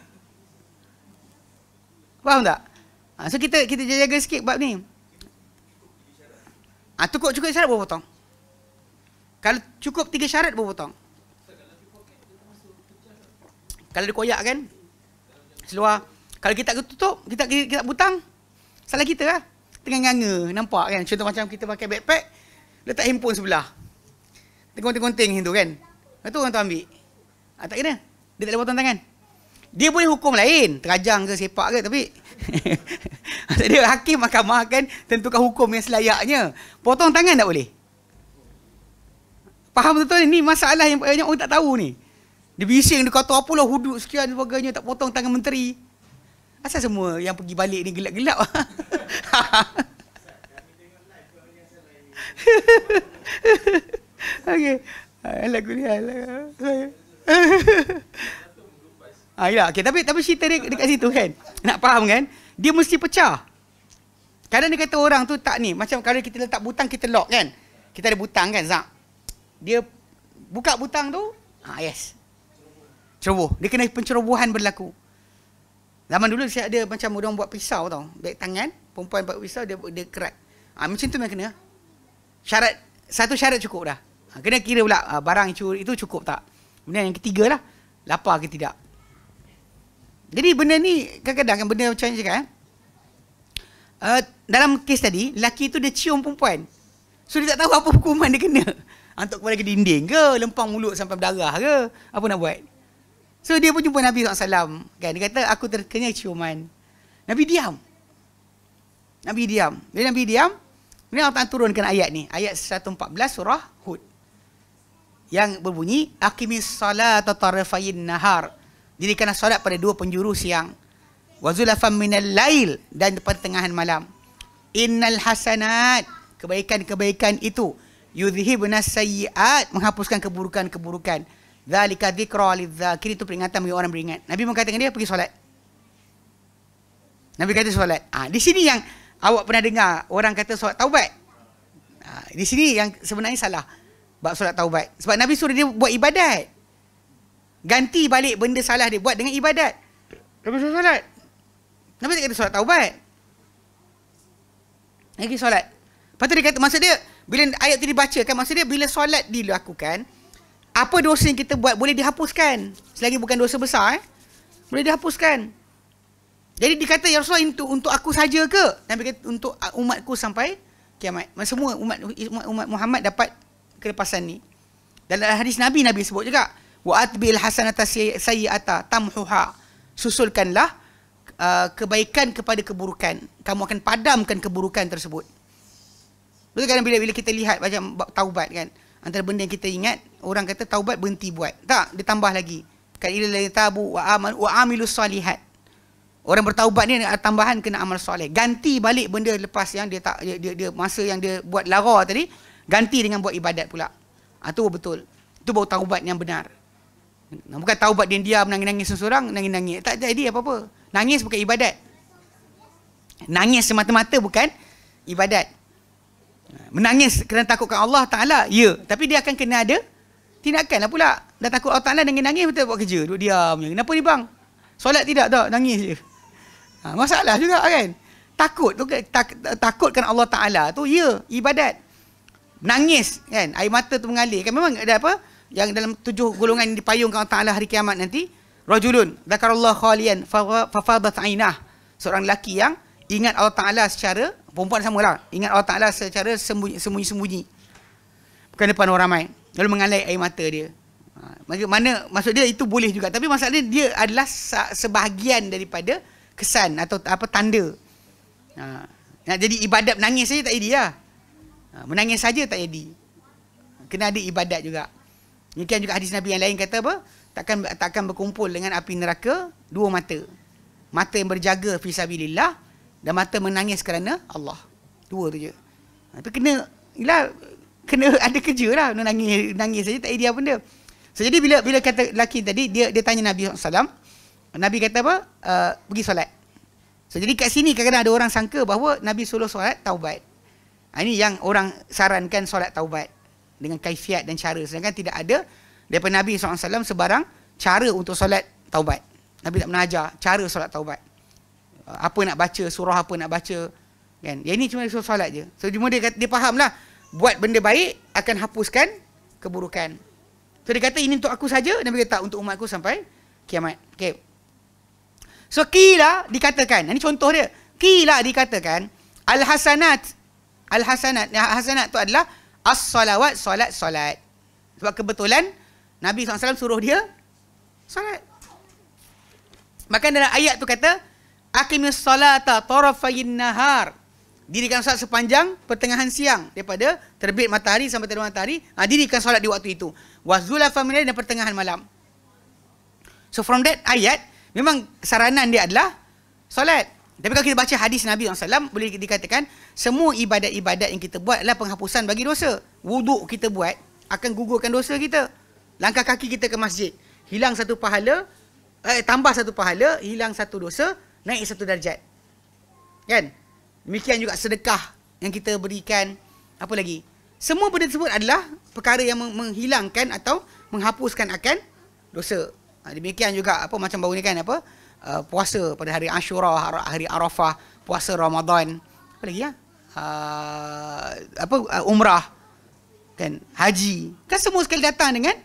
S1: Faham tak? Ha, so kita kita jaga sikit bab ni. Ha, cukup cukup syarat boleh potong. Kalau cukup tiga syarat boleh potong. Kalau dikoyak kan? Seluar. Kalau kita tutup, kita kita butang. Salah kita lah. Tengah nganga, nampak kan? Contoh macam kita pakai backpack, letak handphone sebelah. Tengok-tengok-tengok tu kan? Itu orang tu ambil. Ha, tak kena. Dia tak boleh potong tangan. Dia boleh hukum lain, terajang ke sepak ke tapi dia hakim mahkamah kan tentukan hukum yang selayaknya. Potong tangan tak boleh. Faham betul ni masalah yang banyak orang tak tahu ni. Dia bising dia kata apalah hudud sekian sebagainya tak potong tangan menteri. Asal semua yang pergi balik ni gelap-gelap. Okey. Alhamdulillah. Ha ah, ya, okey tapi tapi cerita dia dekat situ kan. Nak faham kan? Dia mesti pecah. Kadang dia kata orang tu tak ni, macam kalau kita letak butang kita lock kan. Kita ada butang kan, Zak. Dia buka butang tu, ha yes. Ceroboh. Dia kena pencerobohan berlaku. Zaman dulu saya ada macam orang buat pisau tau. Baik tangan, kan? perempuan buat pisau dia dia kerat. Ha, macam tu yang kena. Syarat satu syarat cukup dah. Ha, kena kira pula barang itu, itu cukup tak. Kemudian yang ketiga lah. Lapar ke tidak. Jadi benda ni kadang-kadang kan benda macam ni cakap eh. Uh, dalam kes tadi, lelaki tu dia cium perempuan. So dia tak tahu apa hukuman dia kena. Ah, Antuk kepala ke dinding ke, lempang mulut sampai berdarah ke, apa nak buat. So dia pun jumpa Nabi SAW. Kan? Dia kata, aku terkena ciuman. Nabi diam. Nabi diam. Bila Nabi diam, ini Allah Ta'ala turunkan ayat ni. Ayat 114 surah Hud. Yang berbunyi, Akimis salata tarifayin nahar. Dirikanlah solat pada dua penjuru siang. Wazulafan minal lail dan pertengahan malam. Innal hasanat. Kebaikan-kebaikan itu. Yudhibna sayyiat. Menghapuskan keburukan-keburukan. Zalika zikra lizzakir. Itu peringatan bagi orang beringat. Nabi mengatakan dia pergi solat. Nabi kata solat. Ah ha, di sini yang awak pernah dengar orang kata solat taubat. Ha, di sini yang sebenarnya salah. Bab solat taubat. Sebab Nabi suruh dia buat ibadat. Ganti balik benda salah dia buat dengan ibadat. Kenapa suruh solat? Kenapa dia kata solat taubat? Lagi solat. Lepas tu dia kata, maksud dia, bila ayat tu kan maksud dia bila solat dilakukan, apa dosa yang kita buat boleh dihapuskan. Selagi bukan dosa besar, eh? boleh dihapuskan. Jadi dikata, Ya Rasulullah, untuk, untuk aku saja ke? Nabi kata, untuk umatku sampai kiamat. Semua umat, umat, umat Muhammad dapat kelepasan ni. Dalam hadis Nabi, Nabi sebut juga wa atbil hasanata sayyi'ata tamhuha susulkanlah uh, kebaikan kepada keburukan kamu akan padamkan keburukan tersebut betul kan bila bila kita lihat macam taubat kan antara benda yang kita ingat orang kata taubat berhenti buat tak ditambah lagi kan ila la tabu wa amal wa amilus salihat orang bertaubat ni ada tambahan kena amal soleh ganti balik benda lepas yang dia tak dia, dia, dia masa yang dia buat lara tadi ganti dengan buat ibadat pula ha, tu betul itu baru taubat yang benar Bukan taubat dia diam nangis nangis seorang, nangis-nangis. Tak jadi apa-apa. Nangis bukan ibadat. Nangis semata-mata bukan ibadat. Menangis kerana takutkan Allah Ta'ala, ya. Tapi dia akan kena ada tindakan lah pula. Dah takut Allah Ta'ala nangis-nangis, betul buat kerja. Duduk diam je. Kenapa ni bang? Solat tidak tak? Nangis je. Ha, masalah juga kan? Takut tu kan? Tak, takutkan Allah Ta'ala tu, ya. Ibadat. nangis kan? Air mata tu mengalir kan? Memang ada apa? yang dalam tujuh golongan yang dipayungkan Allah Ta'ala hari kiamat nanti. Rajulun, zakarullah khalian, fafadat ainah Seorang lelaki yang ingat Allah Ta'ala secara, perempuan sama lah, ingat Allah Ta'ala secara sembunyi-sembunyi. Bukan depan orang ramai. Lalu mengalai air mata dia. Ha, maka mana maksud dia itu boleh juga tapi masalahnya dia adalah sebahagian daripada kesan atau apa tanda. Ha. Nak jadi ibadat menangis saja tak jadi lah. Ha. menangis saja tak jadi. Kena ada ibadat juga. Mungkin juga hadis Nabi yang lain kata apa? Takkan takkan berkumpul dengan api neraka dua mata. Mata yang berjaga fi sabilillah dan mata menangis kerana Allah. Dua tu je. Ha, Tapi kena ialah kena ada kerja lah nangis nangis saja tak idea benda. So, jadi bila bila kata laki tadi dia dia tanya Nabi SAW Nabi kata apa? Uh, pergi solat. So, jadi kat sini kadang-kadang ada orang sangka bahawa Nabi suruh solat taubat. Ha, ini yang orang sarankan solat taubat dengan kaifiat dan cara sedangkan tidak ada daripada Nabi SAW sebarang cara untuk solat taubat Nabi tak pernah ajar cara solat taubat uh, apa nak baca surah apa nak baca kan yang ini cuma surah solat je so cuma dia, dia faham lah buat benda baik akan hapuskan keburukan so dia kata ini untuk aku saja Nabi kata untuk umatku sampai kiamat okay. so kila dikatakan ini contoh dia kila dikatakan al-hasanat al-hasanat al-hasanat tu adalah As-salawat, solat, solat. Sebab kebetulan Nabi SAW suruh dia solat. Bahkan dalam ayat tu kata, Aqimis salata tarafayin nahar. Dirikan solat sepanjang pertengahan siang. Daripada terbit matahari sampai terbit matahari. Ha, dirikan solat di waktu itu. Wazulah familiar dan pertengahan malam. So from that ayat, memang saranan dia adalah solat. Tapi kalau kita baca hadis Nabi SAW, boleh dikatakan semua ibadat-ibadat yang kita buat adalah penghapusan bagi dosa. Wuduk kita buat akan gugurkan dosa kita. Langkah kaki kita ke masjid. Hilang satu pahala, eh, tambah satu pahala, hilang satu dosa, naik satu darjat. Kan? Demikian juga sedekah yang kita berikan. Apa lagi? Semua benda tersebut adalah perkara yang menghilangkan atau menghapuskan akan dosa. Ha, demikian juga apa macam baru ni kan apa? Uh, puasa pada hari Ashura, hari Arafah, puasa Ramadan. Apa lagi ya? Uh, apa uh, umrah kan haji. Kan semua sekali datang dengan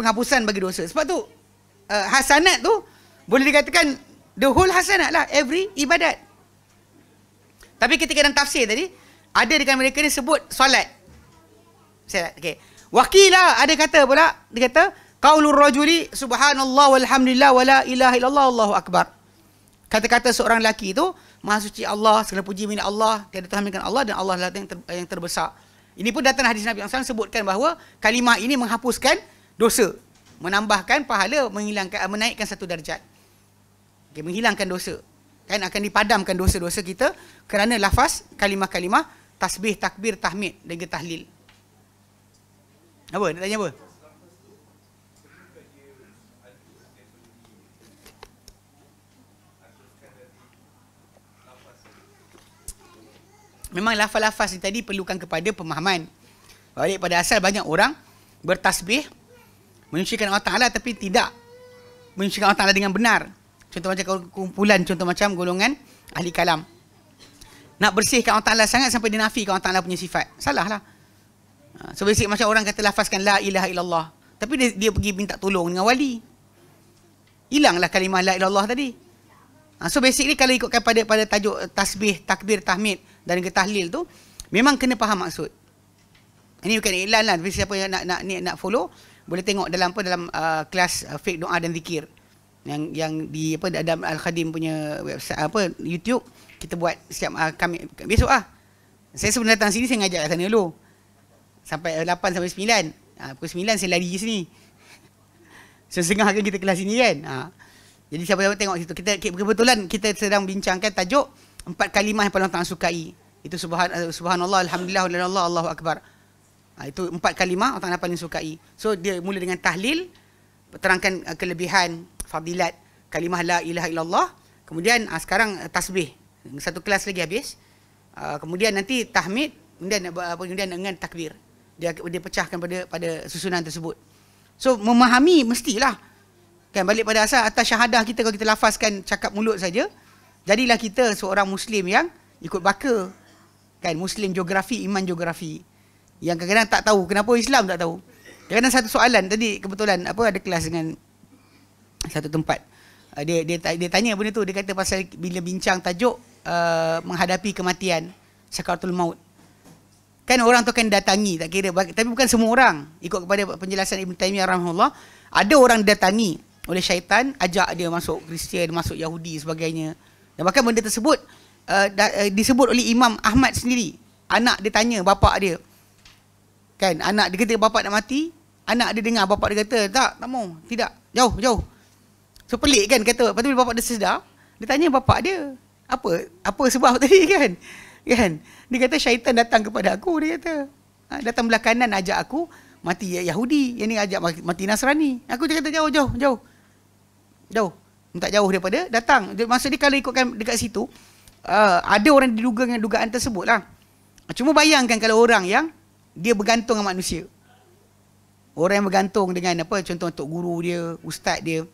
S1: penghapusan bagi dosa. Sebab tu uh, hasanat tu boleh dikatakan the whole hasanat lah every ibadat. Tapi ketika dalam tafsir tadi ada dekat mereka ni sebut solat. Saya okey. Wakilah ada kata pula dia kata Qaulur rajuli subhanallah walhamdulillah wala ilaha illallah Allahu akbar. Kata-kata seorang lelaki itu Maha suci Allah, segala puji milik Allah, tiada Tuhan melainkan Allah dan Allah adalah yang, ter, yang terbesar. Ini pun datang hadis Nabi SAW sebutkan bahawa kalimah ini menghapuskan dosa. Menambahkan pahala, menghilangkan, eh, menaikkan satu darjat. Okay, menghilangkan dosa. Kan akan dipadamkan dosa-dosa kita kerana lafaz kalimah-kalimah tasbih, takbir, tahmid dan tahlil. Apa? Nak tanya apa? Apa? memang lafaz-lafaz ni tadi perlukan kepada pemahaman. Balik pada asal banyak orang bertasbih menyucikan Allah Ta'ala tapi tidak menyucikan Allah Ta'ala dengan benar. Contoh macam kumpulan, contoh macam golongan ahli kalam. Nak bersihkan Allah Ta'ala sangat sampai dinafikan Allah Ta'ala punya sifat. Salah lah. Ha, so basic macam orang kata lafazkan la ilaha illallah. Tapi dia, dia pergi minta tolong dengan wali. Hilanglah kalimah la ilallah tadi. Ha, so basically kalau ikutkan pada, pada tajuk eh, tasbih, takbir, tahmid dan ke tahlil tu memang kena faham maksud. Ini bukan iklan lah tapi siapa yang nak nak ni nak follow boleh tengok dalam apa dalam uh, kelas uh, fake doa dan zikir yang yang di apa Adam Al Khadim punya website apa YouTube kita buat siap uh, kami besok ah. Saya sebenarnya datang sini saya ngajar kat sana dulu. Sampai 8 uh, sampai 9. Ha, ah, pukul 9 saya lari je sini. Sesengah hari kita kelas sini kan. Ha. Jadi siapa-siapa tengok situ. Kita kebetulan kita sedang bincangkan tajuk empat kalimah yang paling orang sukai. Itu subhan eh, subhanallah alhamdulillah wala Allah Allahu akbar. Ha, itu empat kalimah orang tak paling sukai. So dia mula dengan tahlil terangkan eh, kelebihan fadilat kalimah la ilaha illallah. Kemudian ha, sekarang eh, tasbih. Satu kelas lagi habis. Ha, kemudian nanti tahmid kemudian kemudian dengan takbir. Dia dia pecahkan pada pada susunan tersebut. So memahami mestilah kan balik pada asal atas syahadah kita kalau kita lafazkan cakap mulut saja jadilah kita seorang muslim yang ikut baka kan muslim geografi iman geografi yang kadang-kadang tak tahu kenapa Islam tak tahu kadang satu soalan tadi kebetulan apa ada kelas dengan satu tempat ah, dia dia dia tanya benda tu dia kata pasal bila bincang tajuk uh, menghadapi kematian sakaratul maut kan orang tu kan datangi tak kira tapi bukan semua orang ikut kepada penjelasan Ibn Taymiyyah rahimahullah ada orang datangi oleh syaitan ajak dia masuk Kristian masuk Yahudi sebagainya dan bahkan benda tersebut uh, uh, disebut oleh Imam Ahmad sendiri. Anak dia tanya bapak dia. Kan, anak dia kata bapak nak mati. Anak dia dengar bapak dia kata, tak, tak mau. Tidak, jauh, jauh. So pelik kan kata. Lepas tu bila bapak dia sedar, dia tanya bapak dia. Apa apa sebab tadi kan? Kan? Dia kata syaitan datang kepada aku, dia kata. Ha, datang belah kanan ajak aku mati Yahudi. Yang ni ajak mati Nasrani. Aku dia kata jauh, jauh, jauh. Jauh tak jauh daripada datang. Maksudnya kalau ikutkan dekat situ uh, ada orang diduga dengan dugaan tersebut lah. Cuma bayangkan kalau orang yang dia bergantung dengan manusia. Orang yang bergantung dengan apa contoh untuk guru dia, ustaz dia.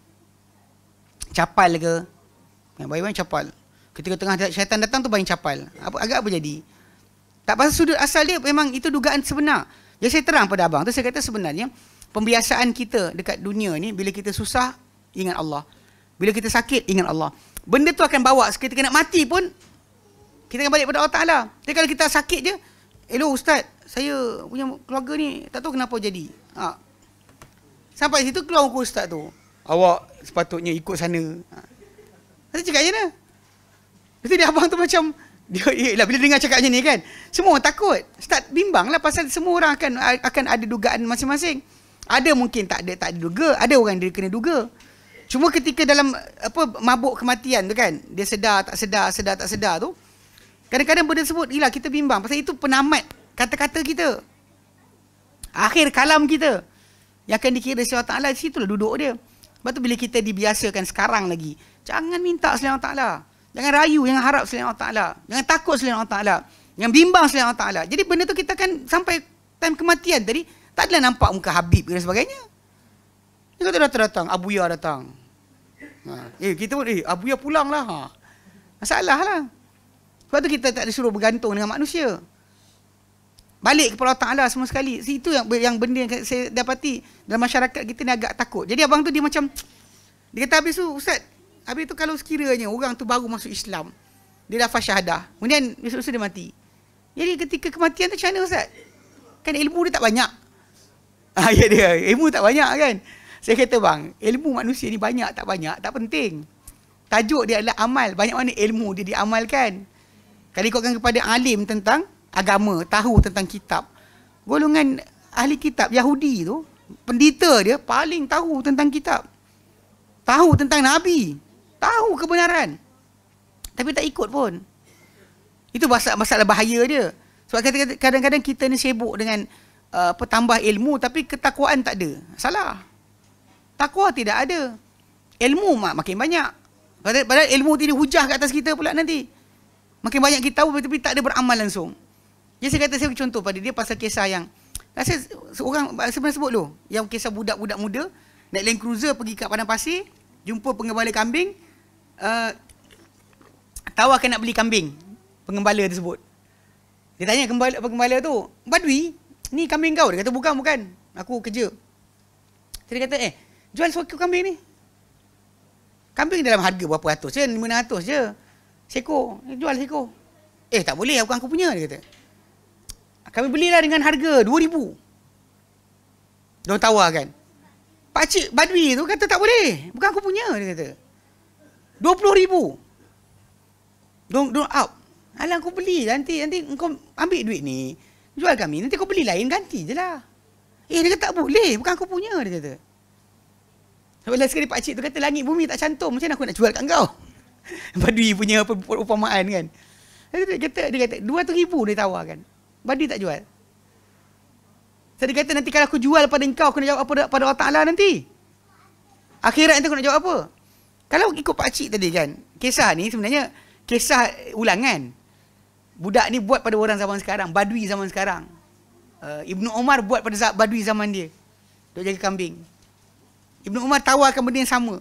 S1: Capal ke? Yang bayang capal. Ketika tengah syaitan datang tu bayang capal. Apa agak apa jadi? Tak pasal sudut asal dia memang itu dugaan sebenar. Jadi saya terang pada abang tu saya kata sebenarnya pembiasaan kita dekat dunia ni bila kita susah ingat Allah. Bila kita sakit, ingat Allah. Benda tu akan bawa seketika nak mati pun, kita akan balik pada Allah Ta'ala. Tapi kalau kita sakit je, Hello Ustaz, saya punya keluarga ni tak tahu kenapa jadi. Ha. Sampai situ keluar muka Ustaz tu. Awak sepatutnya ikut sana. Ha. Saya cakap macam mana? Lepas tu dia abang tu macam, dia, ialah, bila dengar cakap macam ni kan, semua orang takut. Ustaz bimbang lah pasal semua orang akan akan ada dugaan masing-masing. Ada mungkin tak ada, tak ada duga. Ada orang dia kena duga. Cuma ketika dalam apa mabuk kematian tu kan, dia sedar tak sedar, sedar tak sedar tu. Kadang-kadang benda sebut, ialah kita bimbang. Pasal itu penamat kata-kata kita. Akhir kalam kita. Yang akan dikira Sya Ta'ala, situlah duduk dia. Sebab tu bila kita dibiasakan sekarang lagi, jangan minta Sya Ta'ala. Jangan rayu, jangan harap Sya Ta'ala. Jangan takut Sya Ta'ala. Jangan bimbang Sya Ta'ala. Jadi benda tu kita kan sampai time kematian tadi, tak ada nampak muka Habib dan sebagainya. Ni kata datang, datang Abuya datang. Ha. Eh, kita pun, eh, Abuya pulang lah. Ha. Masalah lah. Sebab tu kita tak disuruh bergantung dengan manusia. Balik kepada Allah Ta'ala semua sekali. Itu yang, yang benda yang saya dapati dalam masyarakat kita ni agak takut. Jadi abang tu dia macam, dia kata habis tu, Ustaz, habis tu kalau sekiranya orang tu baru masuk Islam, dia dah fasyahadah. Kemudian besok-besok dia mati. Jadi ketika kematian tu macam mana Ustaz? Kan ilmu dia tak banyak. Ah, ya dia, ilmu tak banyak kan? Saya kata bang, ilmu manusia ni banyak tak banyak, tak penting. Tajuk dia adalah amal. Banyak mana ilmu dia diamalkan. Kalau ikutkan kepada alim tentang agama, tahu tentang kitab. Golongan ahli kitab Yahudi tu, pendeta dia paling tahu tentang kitab. Tahu tentang Nabi. Tahu kebenaran. Tapi tak ikut pun. Itu masalah bahaya dia. Sebab kadang-kadang kita ni sibuk dengan uh, petambah ilmu tapi ketakwaan tak ada. Salah. Takwa tidak ada. Ilmu mak makin banyak. Padahal, padahal ilmu ini hujah ke atas kita pula nanti. Makin banyak kita tahu tapi tak ada beramal langsung. Jadi saya kata saya contoh pada dia pasal kisah yang rasa seorang sebenarnya sebut dulu yang kisah budak-budak muda naik Land Cruiser pergi ke padang pasir jumpa pengembala kambing uh, tahu akan nak beli kambing pengembala tersebut. Dia tanya kembali pengembala tu, "Badui, ni kambing kau?" Dia kata, "Bukan, bukan. Aku kerja." Jadi dia kata, "Eh, jual seekor kambing ni. Kambing dalam harga berapa ratus je, ya, lima ratus je. Seekor, eh, jual seekor. Eh tak boleh, bukan aku punya, dia kata. Kami belilah dengan harga dua ribu. Diorang tawar kan. Pakcik Badwi tu kata tak boleh, bukan aku punya, dia kata. Dua puluh ribu. Don't, don't up. Alang aku beli, nanti nanti kau ambil duit ni, jual kami, nanti kau beli lain, ganti je lah. Eh, dia kata tak boleh, bukan aku punya, dia kata. Sebab kali pak cik tu kata langit bumi tak cantum, macam mana aku nak jual kat kau? Badui punya perumpamaan kan. Dia kata dia kata tu ribu dia kan? Badui tak jual. Saya so, kata nanti kalau aku jual pada engkau aku nak jawab apa pada Allah Taala nanti? Akhirat nanti aku nak jawab apa? Kalau ikut pak cik tadi kan, kisah ni sebenarnya kisah ulangan. Budak ni buat pada orang zaman sekarang, badui zaman sekarang. Uh, Ibnu Omar buat pada badui zaman dia. Dok jaga kambing. Ibnu Umar tawarkan benda yang sama.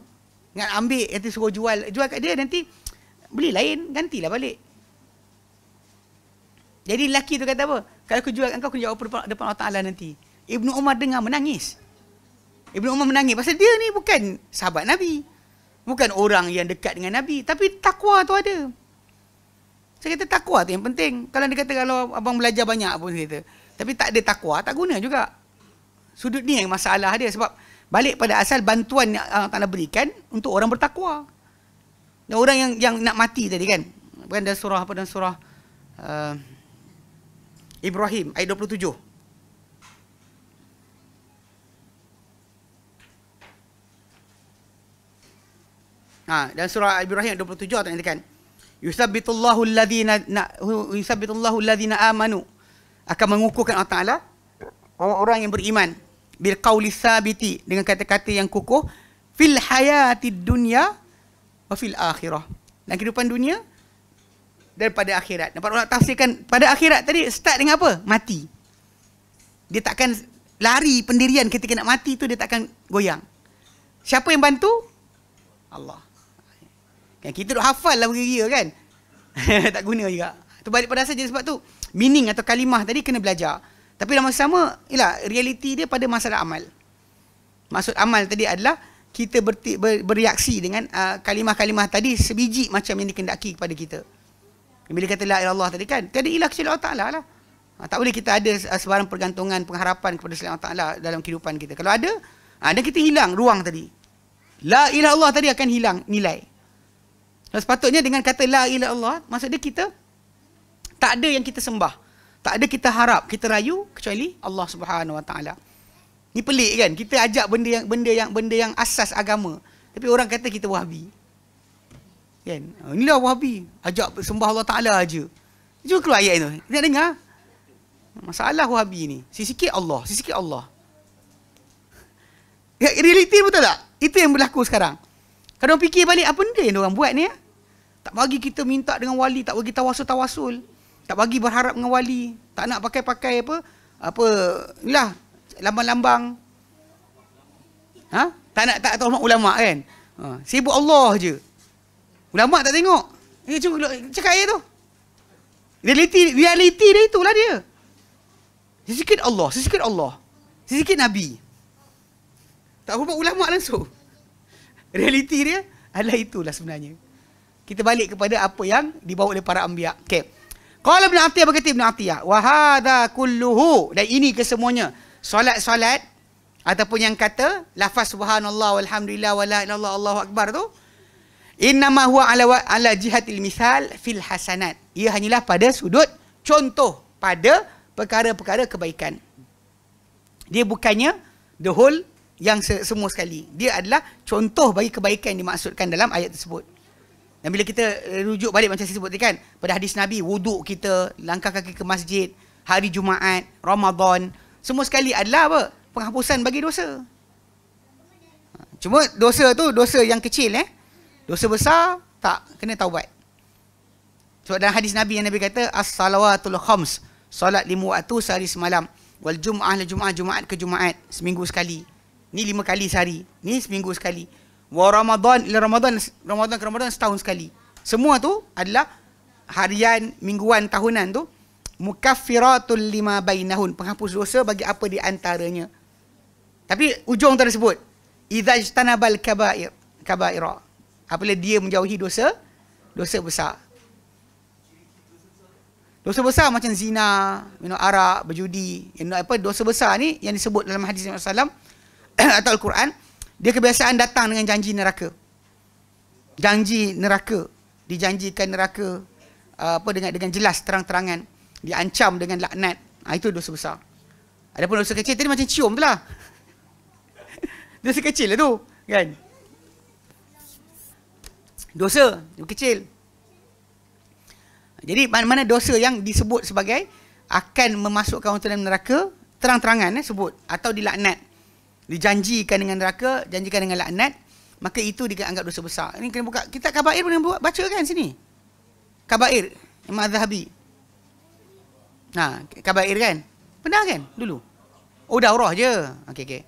S1: Ingat ambil, nanti suruh jual. Jual kat dia nanti beli lain, gantilah balik. Jadi lelaki tu kata apa? Kalau aku jual kau, aku jawab depan, depan Allah Ta'ala nanti. Ibnu Umar dengar menangis. Ibnu Umar menangis. Pasal dia ni bukan sahabat Nabi. Bukan orang yang dekat dengan Nabi. Tapi takwa tu ada. Saya kata takwa tu yang penting. Kalau dia kata kalau abang belajar banyak pun kita. Tapi tak ada takwa, tak guna juga. Sudut ni yang masalah dia. Sebab balik pada asal bantuan yang Allah Ta'ala berikan untuk orang bertakwa. Dan orang yang yang nak mati tadi kan. Bukan dalam surah apa dalam surah uh, Ibrahim ayat 27. Ha, dan surah Ibrahim ayat 27 Allah Ta'ala kan. Yusabbitullahu alladhina yusabbitullahu alladhina amanu akan mengukuhkan Allah Ta'ala orang-orang yang beriman bil qawli thabiti dengan kata-kata yang kukuh fil hayati dunya wa fil akhirah dan kehidupan dunia daripada akhirat nampak orang tafsirkan pada akhirat tadi start dengan apa mati dia takkan lari pendirian ketika nak mati tu dia takkan goyang siapa yang bantu Allah kan kita duk hafal lah beria kan tak guna juga tu balik pada asal je sebab tu meaning atau kalimah tadi kena belajar tapi dalam masa sama, ialah realiti dia pada masalah amal. Maksud amal tadi adalah kita ber, ber, bereaksi dengan uh, kalimah-kalimah tadi sebiji macam yang dikendaki kepada kita. Bila kata la Allah tadi kan, tiada ilah kecuali Allah Ta'ala lah. Ha, tak boleh kita ada uh, sebarang pergantungan, pengharapan kepada selain Allah Ta'ala dalam kehidupan kita. Kalau ada, ha, dan kita hilang ruang tadi. La ilah Allah tadi akan hilang nilai. sepatutnya dengan kata la ilah Allah, maksud dia kita tak ada yang kita sembah. Tak ada kita harap, kita rayu kecuali Allah Subhanahu Wa Taala. Ni pelik kan? Kita ajak benda yang benda yang benda yang asas agama. Tapi orang kata kita wahabi. Kan? Oh, inilah wahabi. Ajak sembah Allah Ta'ala aja. Cuba keluar ayat itu. Kita dengar. Masalah wahabi ni. Sisikit Allah. Sisikit Allah. Ya, realiti betul tak? Itu yang berlaku sekarang. Kadang fikir balik apa benda yang orang buat ni. Ya? Tak bagi kita minta dengan wali. Tak bagi tawasul-tawasul tak bagi berharap dengan wali tak nak pakai-pakai apa apa lah lambang-lambang ha tak nak tak tahu ulama kan ha sibuk Allah je ulama tak tengok eh cuba cakap ayat tu realiti realiti dia itulah dia sesikit Allah sesikit Allah sesikit nabi tak hormat ulama langsung realiti dia adalah itulah sebenarnya kita balik kepada apa yang dibawa oleh para ambiak. Okay. Kalau Ibn Atiyah berkata Ibn Atiyah. Wahada kulluhu. Dan ini kesemuanya. Solat-solat. Ataupun yang kata. Lafaz subhanallah walhamdulillah wa la ilallah allahu akbar tu. Innama huwa ala, wa, ala jihatil misal fil hasanat. Ia hanyalah pada sudut contoh. Pada perkara-perkara kebaikan. Dia bukannya the whole yang semua sekali. Dia adalah contoh bagi kebaikan yang dimaksudkan dalam ayat tersebut. Dan bila kita eh, rujuk balik macam saya sebut tadi kan, pada hadis Nabi, wuduk kita, langkah kaki ke masjid, hari Jumaat, Ramadan, semua sekali adalah apa? Penghapusan bagi dosa. Cuma dosa tu dosa yang kecil eh. Dosa besar tak kena taubat. Sebab dalam hadis Nabi yang Nabi kata as-salawatul khams, solat lima waktu sehari semalam. Wal jum'ah la jum'ah, jumaat ke jumaat, seminggu sekali. Ni lima kali sehari, ni seminggu sekali wa ramadan ila ramadan ramadan ke ramadan setahun sekali semua tu adalah harian mingguan tahunan tu mukaffiratul lima bainahun penghapus dosa bagi apa di antaranya tapi ujung tadi sebut idza istanabal kaba'ir kaba'ira apabila dia menjauhi dosa dosa besar Dosa besar macam zina, minum arak, berjudi. Yang apa dosa besar ni yang disebut dalam hadis Nabi sallallahu alaihi wasallam atau al-Quran dia kebiasaan datang dengan janji neraka. Janji neraka. Dijanjikan neraka uh, apa dengan dengan jelas terang-terangan diancam dengan laknat. Ha, itu dosa besar. Ada pun dosa kecil tadi macam cium tu lah. Dosa kecil lah tu, kan? Dosa kecil. Jadi mana-mana dosa yang disebut sebagai akan memasukkan orang dalam neraka terang-terangan eh, sebut atau dilaknat dijanjikan dengan neraka, janjikan dengan laknat, maka itu dianggap dosa besar. Ini kena buka kitab kabair pun buat baca kan sini. Kabair Imam Az-Zahabi. Ha, kabair kan? Pernah kan dulu? Oh, daurah je. Okey okey.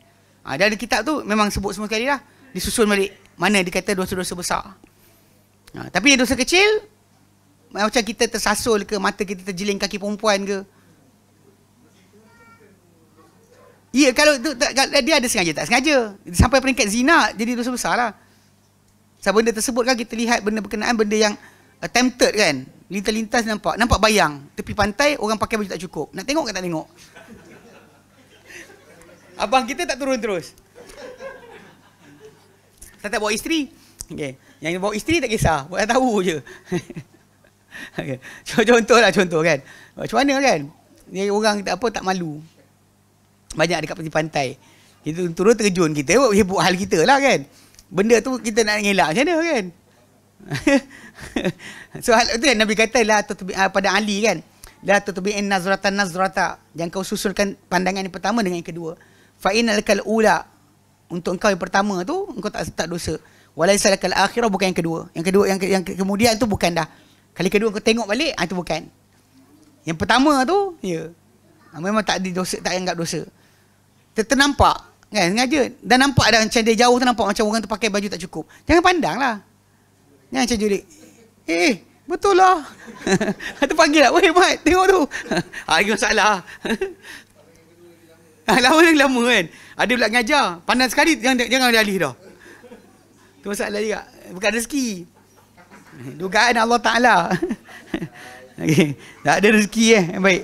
S1: Ha, dan kitab tu memang sebut semua sekali lah. Disusun balik mana dikata dosa-dosa besar. Ha, tapi dosa kecil macam kita tersasul ke mata kita terjeling kaki perempuan ke Ya kalau tu dia ada sengaja tak sengaja. Sampai peringkat zina jadi dosa besar lah. Sebab benda tersebut kan kita lihat benda berkenaan benda yang attempted kan. Lintas-lintas nampak. Nampak bayang. Tepi pantai orang pakai baju tak cukup. Nak tengok ke tak tengok? Abang kita tak turun terus. Tak tak bawa isteri. Okay. Yang bawa isteri tak kisah. Buat tahu je. okay. Contoh lah contoh kan. Macam mana kan? Ni orang tak apa tak malu banyak dekat tepi pantai. Kita turun terjun kita buat hal kita lah kan. Benda tu kita nak ngelak macam mana kan? so hal tu kan Nabi kata lah pada Ali kan. La tutbi'in nazratan nazrata. yang kau susulkan pandangan yang pertama dengan yang kedua. Fa innal ula untuk kau yang pertama tu engkau tak tak dosa. Walaysa lakal akhirah bukan yang kedua. Yang kedua yang, yang kemudian tu bukan dah. Kali kedua kau tengok balik, ah itu bukan. Yang pertama tu, ya. Yeah. Memang tak ada dosa, tak anggap dosa ter- ternampak kan sengaja dan nampak ada macam dia jauh ternampak macam orang tu pakai baju tak cukup jangan pandanglah jangan macam julik eh betul lah tu panggil lah weh mat tengok tu ha lagi masalah lama yang lama kan ada pula ngajar pandang sekali jangan jangan ada alih dah tu masalah juga bukan rezeki dugaan Allah Ta'ala okay. tak ada rezeki eh baik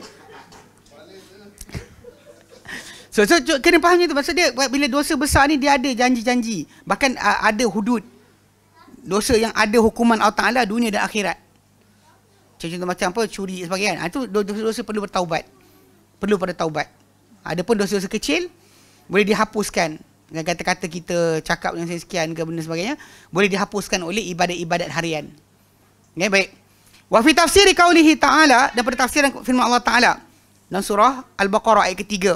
S1: So, so, so kena faham tu Maksud dia bila dosa besar ni dia ada janji-janji Bahkan uh, ada hudud Dosa yang ada hukuman Allah Ta'ala dunia dan akhirat Contoh macam apa curi sebagainya ha, Itu dosa-dosa perlu bertaubat Perlu pada taubat Ada pun dosa-dosa kecil Boleh dihapuskan Dengan kata-kata kita cakap dengan saya sekian ke benda sebagainya Boleh dihapuskan oleh ibadat-ibadat harian okay, baik Wa fi tafsiri kaulihi ta'ala Daripada tafsiran firman Allah Ta'ala Dalam surah Al-Baqarah ayat ketiga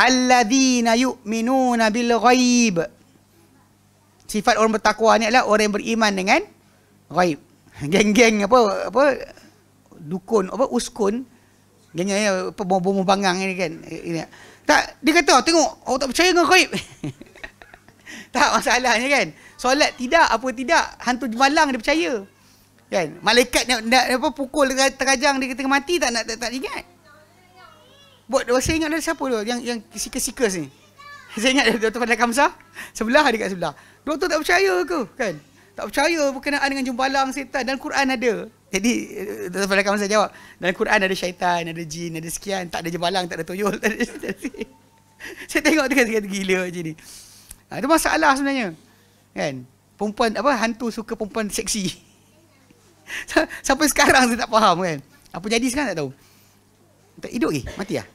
S1: Alladzina yu'minuna bil ghaib. Sifat orang bertakwa ni adalah orang yang beriman dengan ghaib. Geng-geng apa apa dukun apa uskun geng apa bom-bom bangang ni kan. Ini. Tak dia kata tengok orang tak percaya dengan ghaib. tak masalahnya kan. Solat tidak apa tidak hantu jemalang dia percaya. Kan? Malaikat nak, apa pukul terajang dia kata mati tak nak tak, tak, tak ingat. Buat saya ingat ada siapa tu yang yang sikas-sikas ni. Saya ingat ada Dr. Fadil Kamsa sebelah dekat sebelah. tu tak percaya aku kan. Tak percaya berkenaan dengan jumbalang setan dan Quran ada. Jadi eh, Dr. Fadil Kamsa jawab, dalam Quran ada syaitan, ada jin, ada sekian, tak ada jumbalang, tak ada tuyul, tak ada syaitan. saya tengok kan, dia kata gila macam ni. Ha, itu masalah sebenarnya. Kan? Perempuan apa hantu suka perempuan seksi. Sampai sekarang saya tak faham kan. Apa jadi sekarang tak tahu. Tak hidup ke? Mati ah?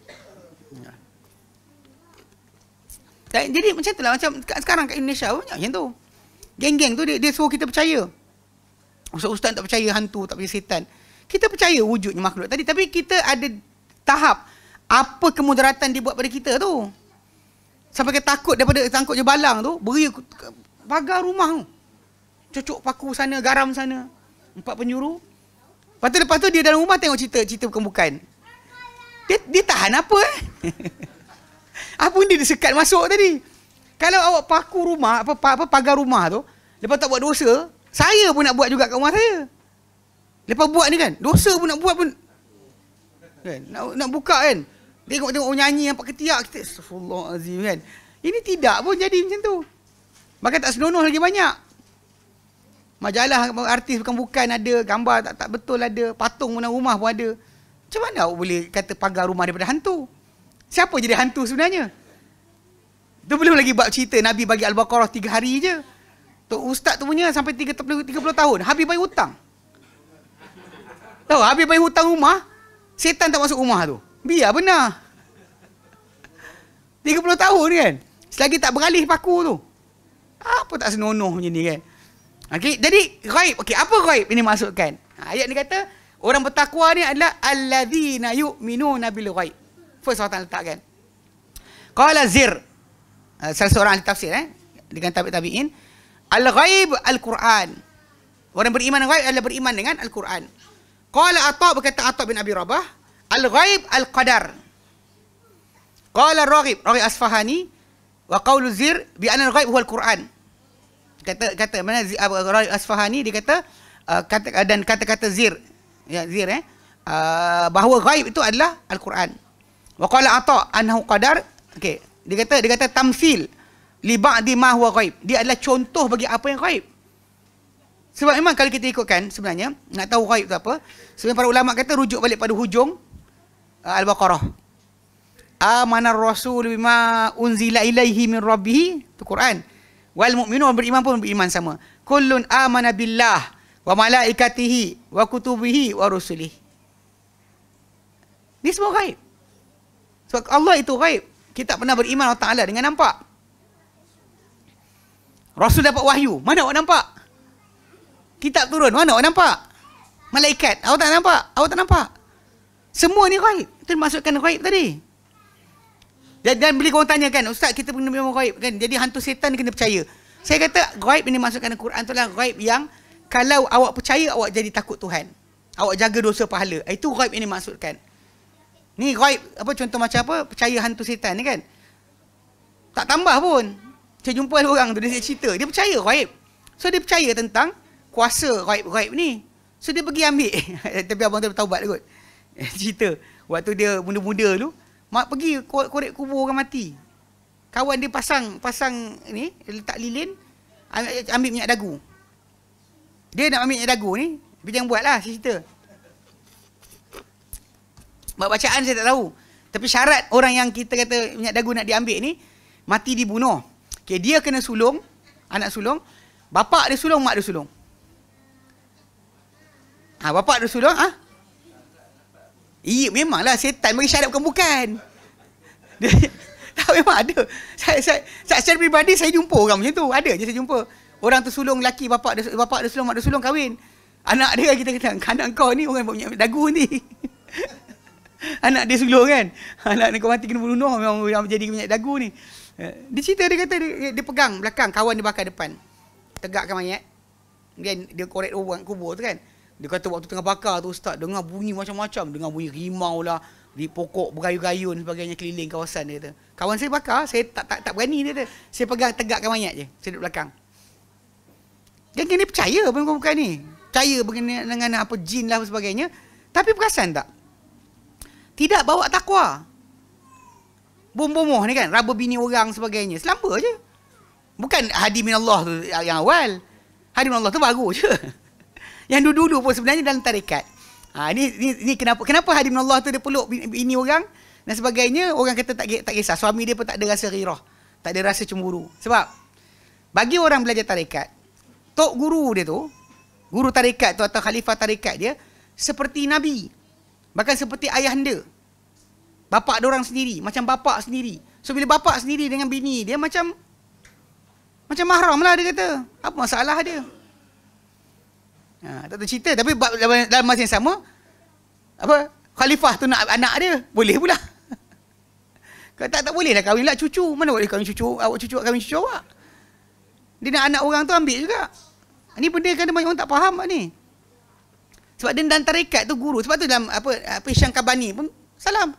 S1: Saya, jadi macam itulah macam sekarang kat Indonesia banyak macam tu. Geng-geng tu dia, dia suruh kita percaya. Ustaz-ustaz tak percaya hantu, tak percaya setan. Kita percaya wujudnya makhluk tadi tapi kita ada tahap apa kemudaratan dia buat pada kita tu. Sampai kita takut daripada tangkut balang tu, beri pagar rumah tu. Cucuk paku sana, garam sana. Empat penyuru. Lepas tu, lepas tu dia dalam rumah tengok cerita, cerita bukan-bukan. Dia, dia tahan apa eh? Apa benda dia sekat masuk tadi? Kalau awak paku rumah, apa, apa pagar rumah tu, lepas tak buat dosa, saya pun nak buat juga kat rumah saya. Lepas buat ni kan, dosa pun nak buat pun. Kan? Nak, nak buka kan. Tengok-tengok orang nyanyi yang pakai tiak. Kita, Astaghfirullahaladzim kan. Ini tidak pun jadi macam tu. Maka tak senonoh lagi banyak. Majalah artis bukan-bukan ada, gambar tak, tak betul ada, patung guna rumah pun ada. Macam mana awak boleh kata pagar rumah daripada hantu? Siapa jadi hantu sebenarnya? Tu belum lagi buat cerita Nabi bagi Al-Baqarah 3 hari je. Tok ustaz tu punya sampai 30 30 tahun habis bayar hutang. Tahu habis bayar hutang rumah, setan tak masuk rumah tu. Biar benar. 30 tahun kan. Selagi tak beralih paku tu. Apa tak senonoh macam ni kan? Okay, jadi ghaib. Okay apa ghaib ini maksudkan? Ha, ayat ni kata orang bertakwa ni adalah alladzina yu'minuna bil ghaib. First orang tak letak kan Qala Zir eh, Salah seorang ahli tafsir eh Dengan tabi-tabi'in Al-ghaib Al-Quran Orang beriman dengan ghaib adalah beriman dengan Al-Quran Qala Atta berkata Atta bin Abi Rabah Al-ghaib Al-Qadar Qala Raghib Raghib Asfahani Wa qawlu Zir Bi anna al-ghaib huwa Al-Quran Kata kata mana Raghib Asfahani Dia kata, uh, kata Dan kata-kata Zir ya, Zir eh uh, bahawa ghaib itu adalah Al-Quran. Wa qala ata annahu qadar. Okey, dia kata dia kata tamsil li ba'di ma huwa ghaib. Dia adalah contoh bagi apa yang ghaib. Sebab memang kalau kita ikutkan sebenarnya nak tahu ghaib tu apa, sebenarnya para ulama kata rujuk balik pada hujung uh, Al-Baqarah. Amana rasul bima unzila ilaihi min rabbih, tu Quran. Wal mu'minun beriman pun beriman sama. Kullun amana billah wa malaikatihi wa kutubihi wa rusulihi. Ini semua ghaib. So Allah itu gaib. Kita tak pernah beriman Allah Ta'ala dengan nampak. Rasul dapat wahyu. Mana awak nampak? Kitab turun. Mana awak nampak? Malaikat. Awak tak nampak? Awak tak nampak? Semua ni gaib. Itu dimaksudkan gaib tadi. Dan, dan beli korang tanya kan, Ustaz kita pun memang gaib kan. Jadi hantu setan kena percaya. Saya kata gaib ini dimaksudkan dalam Quran tu lah gaib yang kalau awak percaya awak jadi takut Tuhan. Awak jaga dosa pahala. Itu gaib ini dimaksudkan Ni gaib apa contoh macam apa percaya hantu setan ni kan. Tak tambah pun. Saya jumpa ada orang tu dia cerita, dia percaya gaib. So dia percaya tentang kuasa gaib-gaib ni. So dia pergi ambil tapi abang tu taubat kot. cerita waktu dia muda-muda dulu mak pergi korek kubur orang mati. Kawan dia pasang pasang ni letak lilin ambil minyak dagu. Dia nak ambil minyak dagu ni, tapi jangan buatlah cerita. Sebab bacaan saya tak tahu. Tapi syarat orang yang kita kata minyak dagu nak diambil ni, mati dibunuh. Okay, dia kena sulung, anak sulung. bapa dia sulung, mak dia sulung. Ha, ah, bapa dia sulung, ah? Ha? Iya, memanglah setan bagi syarat bukan-bukan. Dia, tak, memang ada. Saya, saya, saya, secara pribadi, saya jumpa orang macam tu. Ada je saya jumpa. Orang tu sulung lelaki, bapa dia, bapak dia sulung, mak dia sulung, kahwin. Anak dia kita kata, anak kau ni orang punya dagu ni. anak dia sulung kan anak ni kau mati kena bunuh memang yang jadi minyak dagu ni eh, dia cerita dia kata dia, dia pegang belakang kawan dia bakar depan tegakkan mayat dia kan, dia korek orang kubur tu kan dia kata waktu tengah bakar tu ustaz dengar bunyi macam-macam dengar bunyi rimau lah di pokok gayu gayun sebagainya keliling kawasan dia kata kawan saya bakar saya tak tak tak berani dia kata saya pegang tegakkan mayat je saya duduk belakang dan dia ni percaya bukan-bukan ni percaya berkenaan dengan apa jin lah sebagainya tapi perasan tak tidak bawa takwa. Bumbumuh ni kan, raba bini orang sebagainya. Selamba je. Bukan hadi min Allah tu yang awal. Hadi min Allah tu baru je. Yang dulu-dulu pun sebenarnya dalam tarikat. Ha, ni, ni, ni kenapa kenapa hadi min Allah tu dia peluk bini, orang dan sebagainya. Orang kata tak, tak kisah. Suami dia pun tak ada rasa rirah. Tak ada rasa cemburu. Sebab bagi orang belajar tarikat, tok guru dia tu, guru tarikat tu atau khalifah tarikat dia, seperti Nabi. Bahkan seperti ayah anda. Bapak dia orang sendiri. Macam bapak sendiri. So bila bapak sendiri dengan bini dia macam. Macam mahram lah dia kata. Apa masalah dia? Ha, tak ada cerita. Tapi dalam masa yang sama. Apa? Khalifah tu nak anak dia. Boleh pula. Kata tak, tak boleh lah kahwin lah cucu. Mana boleh kahwin cucu awak cucu kahwin cucu awak. Dia nak anak orang tu ambil juga. Ini benda kan banyak orang tak faham lah ni. Sebab dia dalam tarikat tu guru. Sebab tu dalam apa apa Isyang Kabani pun salam.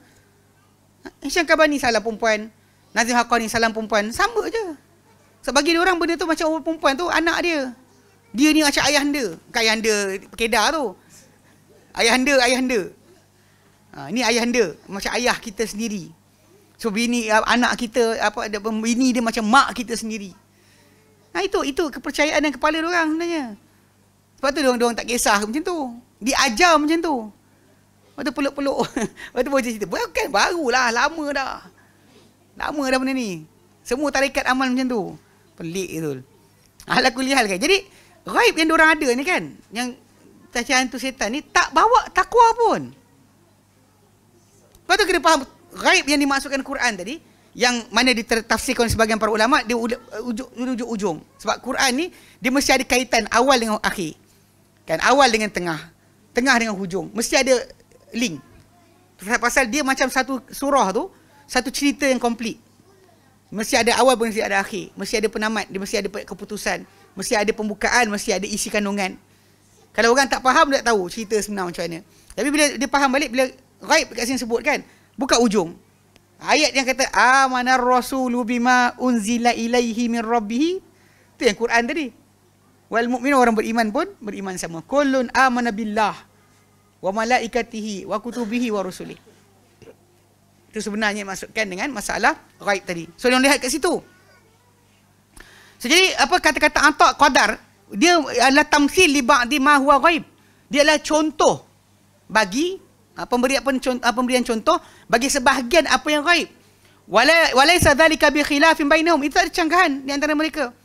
S1: Isyang Kabani salam perempuan. Nazim Haqqani salam perempuan. Sama je. Sebab bagi dia orang benda tu macam orang perempuan tu anak dia. Dia ni macam ayah anda. Bukan ayah anda kedah tu. Ayah anda, ayah anda. Ha, ini ayah anda. Macam ayah kita sendiri. So bini anak kita apa ada bini dia macam mak kita sendiri. Nah itu itu kepercayaan dan kepala dia orang sebenarnya. Sebab tu orang-orang tak kisah macam tu. Diajar macam tu. Lepas tu peluk-peluk. Lepas tu boleh cerita. Bukan baru lah Lama dah. Lama dah benda ni. Semua tarikat amal macam tu. Pelik tu. Alah kulihal kan. Jadi, raib yang orang ada ni kan. Yang cacaan tu setan ni tak bawa takwa pun. Lepas tu kena faham raib yang dimasukkan Quran tadi. Yang mana ditafsirkan sebagian para ulama' Dia ujung-ujung Sebab Quran ni Dia mesti ada kaitan awal dengan akhir Kan awal dengan tengah, tengah dengan hujung, mesti ada link. Pasal dia macam satu surah tu, satu cerita yang komplit. Mesti ada awal pun mesti ada akhir, mesti ada penamat, dia mesti ada keputusan, mesti ada pembukaan, mesti ada isi kandungan. Kalau orang tak faham dia tak tahu cerita sebenarnya macam mana. Tapi bila dia faham balik bila ghaib dekat sini sebut kan, buka ujung Ayat yang kata amanar rasulu bima unzila ilaihi min rabbih. Itu yang Quran tadi wal mukmin orang beriman pun beriman sama kullun amana billah wa malaikatihi wa kutubihi wa rusulihi itu sebenarnya masukkan dengan masalah ghaib tadi. So, yang lihat kat situ. So, jadi apa kata-kata atak qadar, dia adalah tamsil li ba'di ma huwa ghaib. Dia adalah contoh bagi ah, pemberian contoh, ah, pemberian contoh bagi sebahagian apa yang ghaib. Walaisa dhalika bi khilafin bainahum. Itu ada canggahan di antara mereka.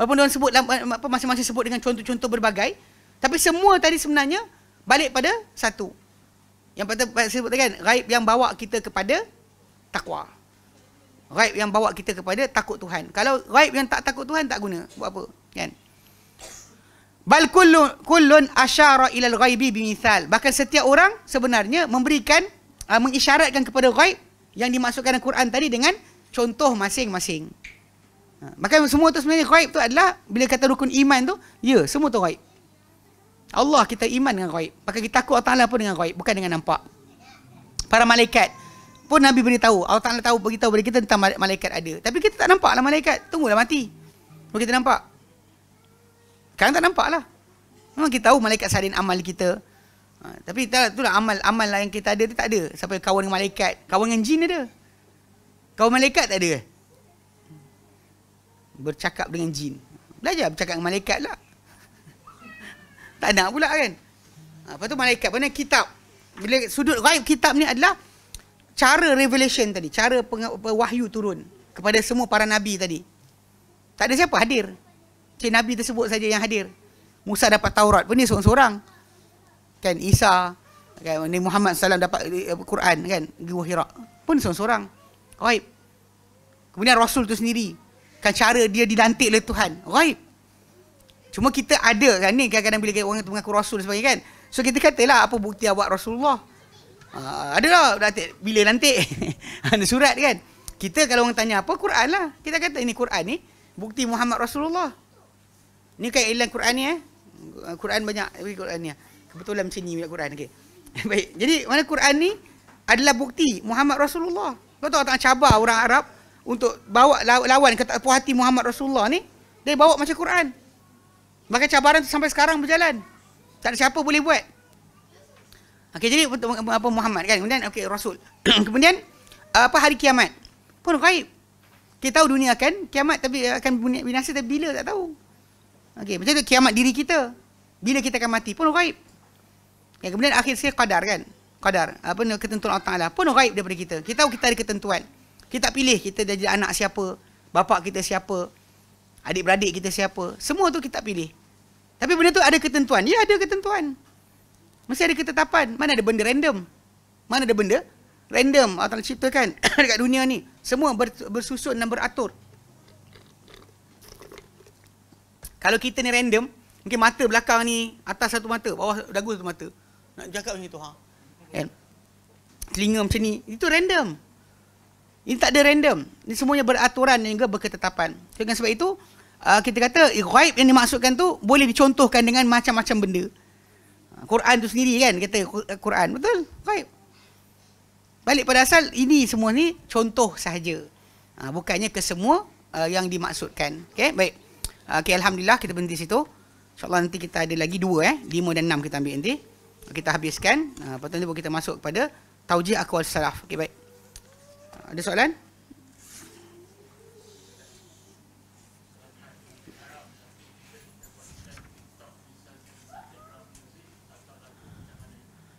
S1: Walaupun diorang sebut eh, apa masing-masing sebut dengan contoh-contoh berbagai, tapi semua tadi sebenarnya balik pada satu. Yang pada sebut kan, raib yang bawa kita kepada takwa. Raib yang bawa kita kepada takut Tuhan. Kalau raib yang tak takut Tuhan tak guna buat apa, kan? Bal kullun kullun asyara ila al-ghaibi bimithal. Bahkan setiap orang sebenarnya memberikan ah, mengisyaratkan kepada ghaib yang dimasukkan dalam Quran tadi dengan contoh masing-masing. Ha, maka semua tu sebenarnya ghaib tu adalah bila kata rukun iman tu, ya, semua tu ghaib. Allah kita iman dengan ghaib. Maka kita takut Allah Ta'ala pun dengan ghaib, bukan dengan nampak. Para malaikat pun Nabi beritahu, Allah Ta'ala tahu beritahu bagi kita tentang malaikat ada. Tapi kita tak nampak lah malaikat, tunggulah mati. Bagi kita nampak. Sekarang tak nampak lah. Memang kita tahu malaikat sadin amal kita. Ha, tapi itulah amal-amal lah yang kita ada tu tak ada. Sampai kawan dengan malaikat, kawan dengan jin ada. Kawan malaikat tak ada bercakap dengan jin. Belajar bercakap dengan malaikat lah. tak nak pula kan. Ha, lepas tu malaikat mana kitab. Bila sudut raib kitab ni adalah cara revelation tadi. Cara peng- wahyu turun kepada semua para nabi tadi. Tak ada siapa hadir. Cik nabi tersebut saja yang hadir. Musa dapat Taurat pun ni seorang-seorang. Kan Isa, kan ni Muhammad SAW dapat eh, Quran kan. Gua Hira pun seorang-seorang. Raib. Kemudian Rasul tu sendiri kan cara dia dilantik oleh Tuhan. Raib. Cuma kita ada kan ni kadang-kadang bila orang tu mengaku Rasul dan kan. So kita katalah apa bukti awak Rasulullah. Ah, ada lah. lantik, bila nanti ada surat kan. Kita kalau orang tanya apa Quran lah. Kita kata ini Quran ni bukti Muhammad Rasulullah. Ni kan ilan Quran ni eh. Quran banyak. Quran ni. Lah. Kebetulan macam ni Quran. Okay. Baik. Jadi mana Quran ni adalah bukti Muhammad Rasulullah. Kau tahu tak cabar orang Arab untuk bawa lawan kata puas hati Muhammad Rasulullah ni dia bawa macam Quran bagai cabaran tu sampai sekarang berjalan tak ada siapa boleh buat okey jadi untuk apa Muhammad kan kemudian okey Rasul kemudian apa hari kiamat pun gaib kita tahu dunia akan kiamat tapi akan binasa tapi bila tak tahu okey macam tu kiamat diri kita bila kita akan mati pun gaib ya, kemudian akhir sekali qadar kan qadar apa ketentuan Allah Taala pun gaib daripada kita kita tahu kita ada ketentuan kita tak pilih kita jadi anak siapa, bapa kita siapa, adik-beradik kita siapa. Semua tu kita tak pilih. Tapi benda tu ada ketentuan. Ya, ada ketentuan. Mesti ada ketetapan. Mana ada benda random? Mana ada benda random atau Ta'ala ciptakan dekat dunia ni? Semua bersusun dan beratur. Kalau kita ni random, mungkin mata belakang ni, atas satu mata, bawah dagu satu mata. Nak cakap macam tu, ha? Ya. Kan? Telinga macam ni. Itu random. Ini tak ada random. Ini semuanya beraturan dan juga berketetapan. Dengan sebab itu, uh, kita kata eh, ghaib yang dimaksudkan tu boleh dicontohkan dengan macam-macam benda. Uh, Quran tu sendiri kan kata eh, Quran betul ghaib. Balik pada asal ini semua ni contoh sahaja. Uh, bukannya kesemua uh, yang dimaksudkan. Okay baik. Uh, Okey, alhamdulillah kita berhenti situ. InsyaAllah nanti kita ada lagi dua eh. Lima dan enam kita ambil nanti. Kita habiskan. Uh, lepas tu nanti kita masuk kepada Taujih Akwal Salaf. Okay baik. Ada soalan?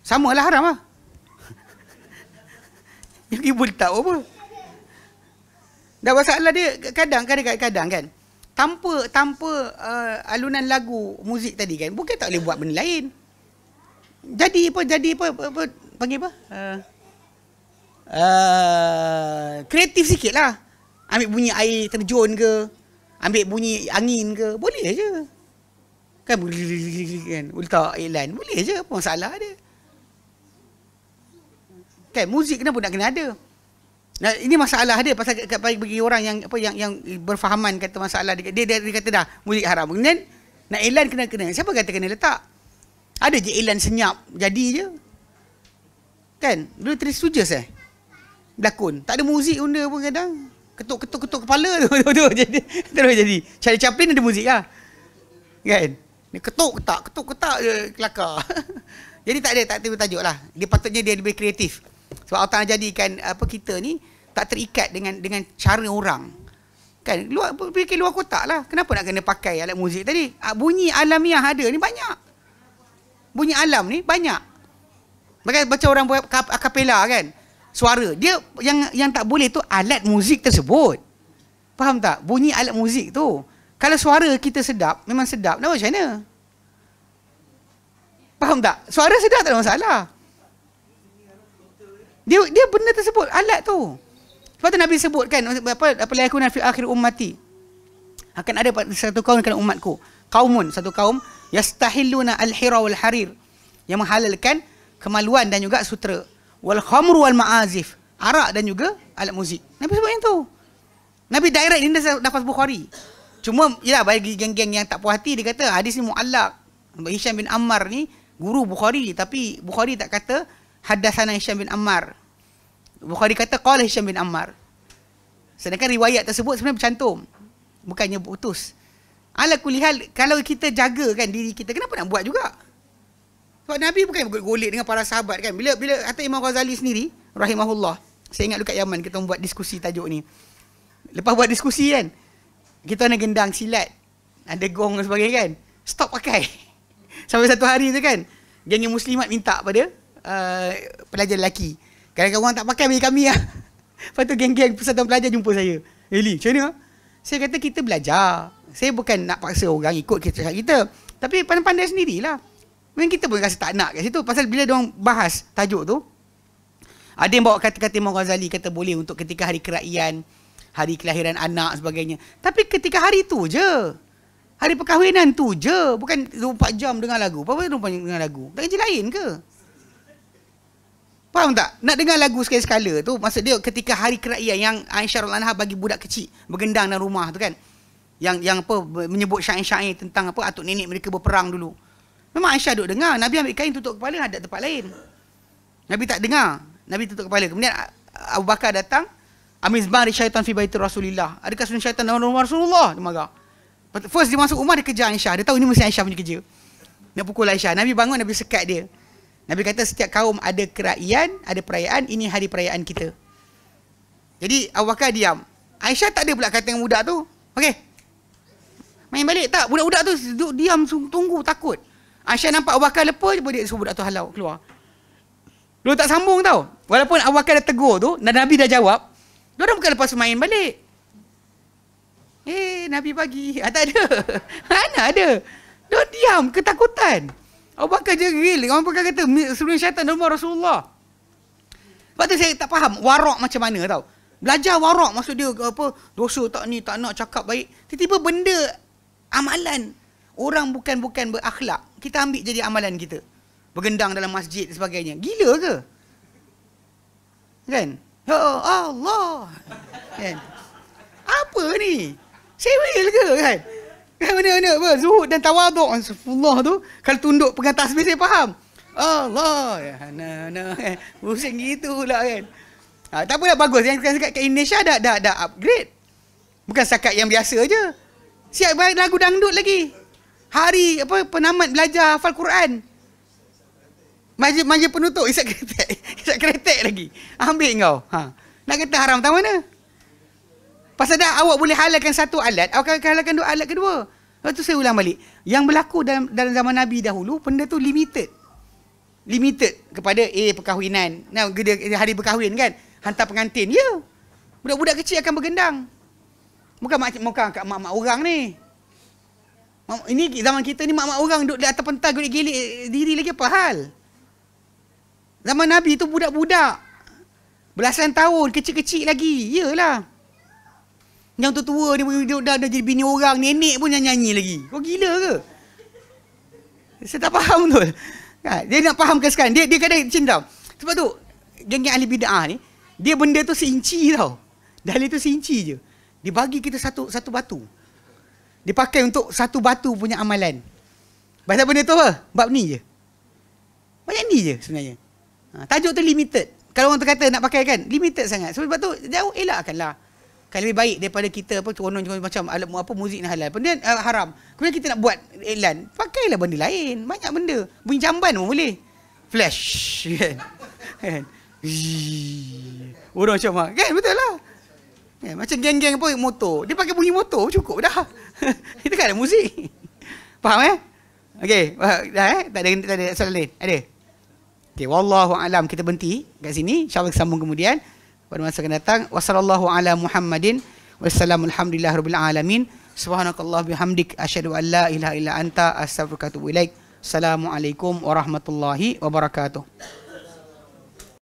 S1: Sama lah haram lah. Yang ibu tak apa. Dah masalah dia kadang-kadang kan kadang kan. Tanpa tanpa uh, alunan lagu muzik tadi kan. Bukan tak boleh buat benda lain. Jadi apa? Jadi apa? apa, apa panggil apa? Uh, Eh, kreatif sikit lah. Ambil bunyi air terjun ke. Ambil bunyi angin ke. Boleh je. Kan boleh kan. Boleh tak iklan. Boleh je. Apa masalah dia. Kan muzik kenapa nak kena ada. Nah, ini masalah dia pasal bagi orang yang apa yang yang berfahaman kata masalah dia dia, dia, dia kata dah muzik haram. Kemudian nak iklan kena kena. Siapa kata kena letak? Ada je iklan senyap jadi je. Kan? Dulu Tris Sujus eh? berlakon. Tak ada muzik pun dia pun kadang. Ketuk-ketuk-ketuk kepala tu. tu, tu, jadi, terus jadi. Charlie Chaplin ada muzik lah. Kan? Ni ketuk tak, ketuk ketak je kelakar. jadi tak ada, tak ada tajuk lah. Dia patutnya dia lebih kreatif. Sebab Allah jadikan apa kita ni tak terikat dengan dengan cara orang. Kan? Luar, fikir luar kotak lah. Kenapa nak kena pakai alat muzik tadi? Ah, bunyi alamiah ada ni banyak. Bunyi alam ni banyak. Macam, macam orang buat akapela kan? suara. Dia yang yang tak boleh tu alat muzik tersebut. Faham tak? Bunyi alat muzik tu. Kalau suara kita sedap, memang sedap. Nak macam mana? Faham tak? Suara sedap tak ada masalah. Dia dia benda tersebut alat tu. Sebab tu Nabi sebut kan apa apa la yakuna fi akhir ummati. Akan ada satu kaum kena umatku. Kaumun satu kaum yastahilluna al-hira wal harir yang menghalalkan kemaluan dan juga sutra wal khamr wal ma'azif arak dan juga alat muzik Nabi sebut yang tu Nabi direct ini dapat Bukhari cuma yalah bagi geng-geng yang tak puas hati dia kata hadis ni mu'allak Hisham bin Ammar ni guru Bukhari tapi Bukhari tak kata hadasana Hisham bin Ammar Bukhari kata qala Hisham bin Ammar sedangkan riwayat tersebut sebenarnya bercantum bukannya putus ala kulihal kalau kita jaga kan diri kita kenapa nak buat juga sebab Nabi bukan golit-golit dengan para sahabat kan. Bila bila kata Imam Ghazali sendiri, rahimahullah. Saya ingat dekat Yaman kita buat diskusi tajuk ni. Lepas buat diskusi kan, kita ada gendang silat. Ada gong dan sebagainya kan. Stop pakai. Sampai satu hari tu kan, gengi muslimat minta pada uh, pelajar lelaki. Kadang-kadang orang tak pakai bagi kami lah. Lepas tu geng-geng persatuan pelajar jumpa saya. Eli, macam mana? Saya kata kita belajar. Saya bukan nak paksa orang ikut kita. kita. Tapi pandai-pandai sendirilah. Mungkin kita pun rasa tak nak kat situ. Pasal bila diorang bahas tajuk tu, ada yang bawa kata-kata Imam Ghazali kata boleh untuk ketika hari keraian, hari kelahiran anak sebagainya. Tapi ketika hari tu je. Hari perkahwinan tu je. Bukan 24 jam dengar lagu. Apa-apa jam dengar lagu? Tak kerja lain ke? Faham tak? Nak dengar lagu sekali-sekala tu, maksud dia ketika hari keraian yang Aisyah Rul Anha bagi budak kecil bergendang dalam rumah tu kan. Yang yang apa menyebut syair-syair tentang apa atuk nenek mereka berperang dulu. Memang Aisyah duduk dengar. Nabi ambil kain tutup kepala ada tempat lain. Nabi tak dengar. Nabi tutup kepala. Kemudian Abu Bakar datang. Amiz bari syaitan fi baitir Rasulillah. Adakah sunnah syaitan dalam rumah Rasulullah? Dia marah. First dia masuk rumah dia kejar Aisyah. Dia tahu ini mesti Aisyah punya kerja. Nak pukul Aisyah. Nabi bangun Nabi sekat dia. Nabi kata setiap kaum ada kerajaan, ada perayaan, ini hari perayaan kita. Jadi Abu Bakar diam. Aisyah tak ada pula kata dengan budak tu. Okey. Main balik tak? Budak-budak tu duduk diam, tunggu, takut. Aisyah nampak Abu Bakar lepas je boleh suruh budak halau keluar. Lu tak sambung tau. Walaupun Abu Bakar dah tegur tu, dan Nabi dah jawab, dia orang bukan lepas main balik. Eh, Nabi bagi. Ah, tak ada. Mana ada? Dia diam, ketakutan. Abu Bakar je real. Orang Bakar kata, sebelum syaitan, rumah Rasulullah. Sebab tu saya tak faham warak macam mana tau. Belajar warak maksud dia apa dosa tak ni tak nak cakap baik. Tiba-tiba benda amalan orang bukan-bukan berakhlak kita ambil jadi amalan kita. Bergendang dalam masjid dan sebagainya. Gila ke? Kan? Oh, Allah. Kan? Apa ni? Serial ke kan? Kan mana-mana apa? Zuhud dan tawaduk. Allah tu, kalau tunduk pegang tasbih saya faham. Allah. Ya, na, na. Kan? Pusing gitu pula kan? Ha, tak apalah bagus. Yang sekarang sekarang ke Indonesia dah, dah, dah upgrade. Bukan sakat yang biasa je. Siap baik lagu dangdut lagi hari apa penamat belajar hafal Quran. Majlis majlis penutup isak kretek. Isak kretek lagi. Ambil kau. Ha. Nak kata haram tak mana? Pasal dah awak boleh halalkan satu alat, awak akan halalkan dua alat kedua. Lepas tu saya ulang balik. Yang berlaku dalam, dalam zaman Nabi dahulu, benda tu limited. Limited kepada eh perkahwinan. Nah, hari berkahwin kan? Hantar pengantin. Ya. Budak-budak kecil akan bergendang. Bukan mak, mak, mak, mak orang ni. Ini zaman kita ni mak-mak orang duduk di atas pentas gurik gilik eh, eh, diri lagi apa hal? Zaman Nabi tu budak-budak. Belasan tahun, kecil-kecil lagi. Yalah. Yang tu tua ni dah, dah, dah jadi bini orang, nenek pun yang nyanyi lagi. Kau gila ke? Saya tak faham tu. Kan? Dia nak fahamkan sekarang. Dia, dia kadang cindam. Sebab tu, geng ahli bida'ah ni, dia benda tu seinci tau. Dalil tu seinci je. Dia bagi kita satu satu batu. Dipakai untuk satu batu punya amalan. Pasal benda tu apa? Bab ni je. Banyak ni je sebenarnya. Ha, tajuk tu limited. Kalau orang terkata nak pakai kan, limited sangat. Sebab tu jauh elakkanlah. Kan lebih baik daripada kita apa konon macam alat apa muzik ni halal. Benda uh, haram. Kemudian kita nak buat iklan, pakailah benda lain. Banyak benda. Bunyi jamban pun boleh. Flash kan. Kan. Orang macam kan betul lah. Eh, macam geng-geng pun motor. Dia pakai bunyi motor cukup dah. Itu kan ada muzik. Faham eh? Okey, dah eh? Tak ada tak ada soalan lain. Ada. Okey, wallahu alam kita berhenti kat sini. Insya-Allah sambung kemudian pada masa akan datang. Wassallallahu ala Muhammadin wassalamu alhamdulillah rabbil alamin. Subhanakallah bihamdik asyhadu an la ilaha illa anta astaghfiruka wa atubu ilaik. Assalamualaikum warahmatullahi wabarakatuh.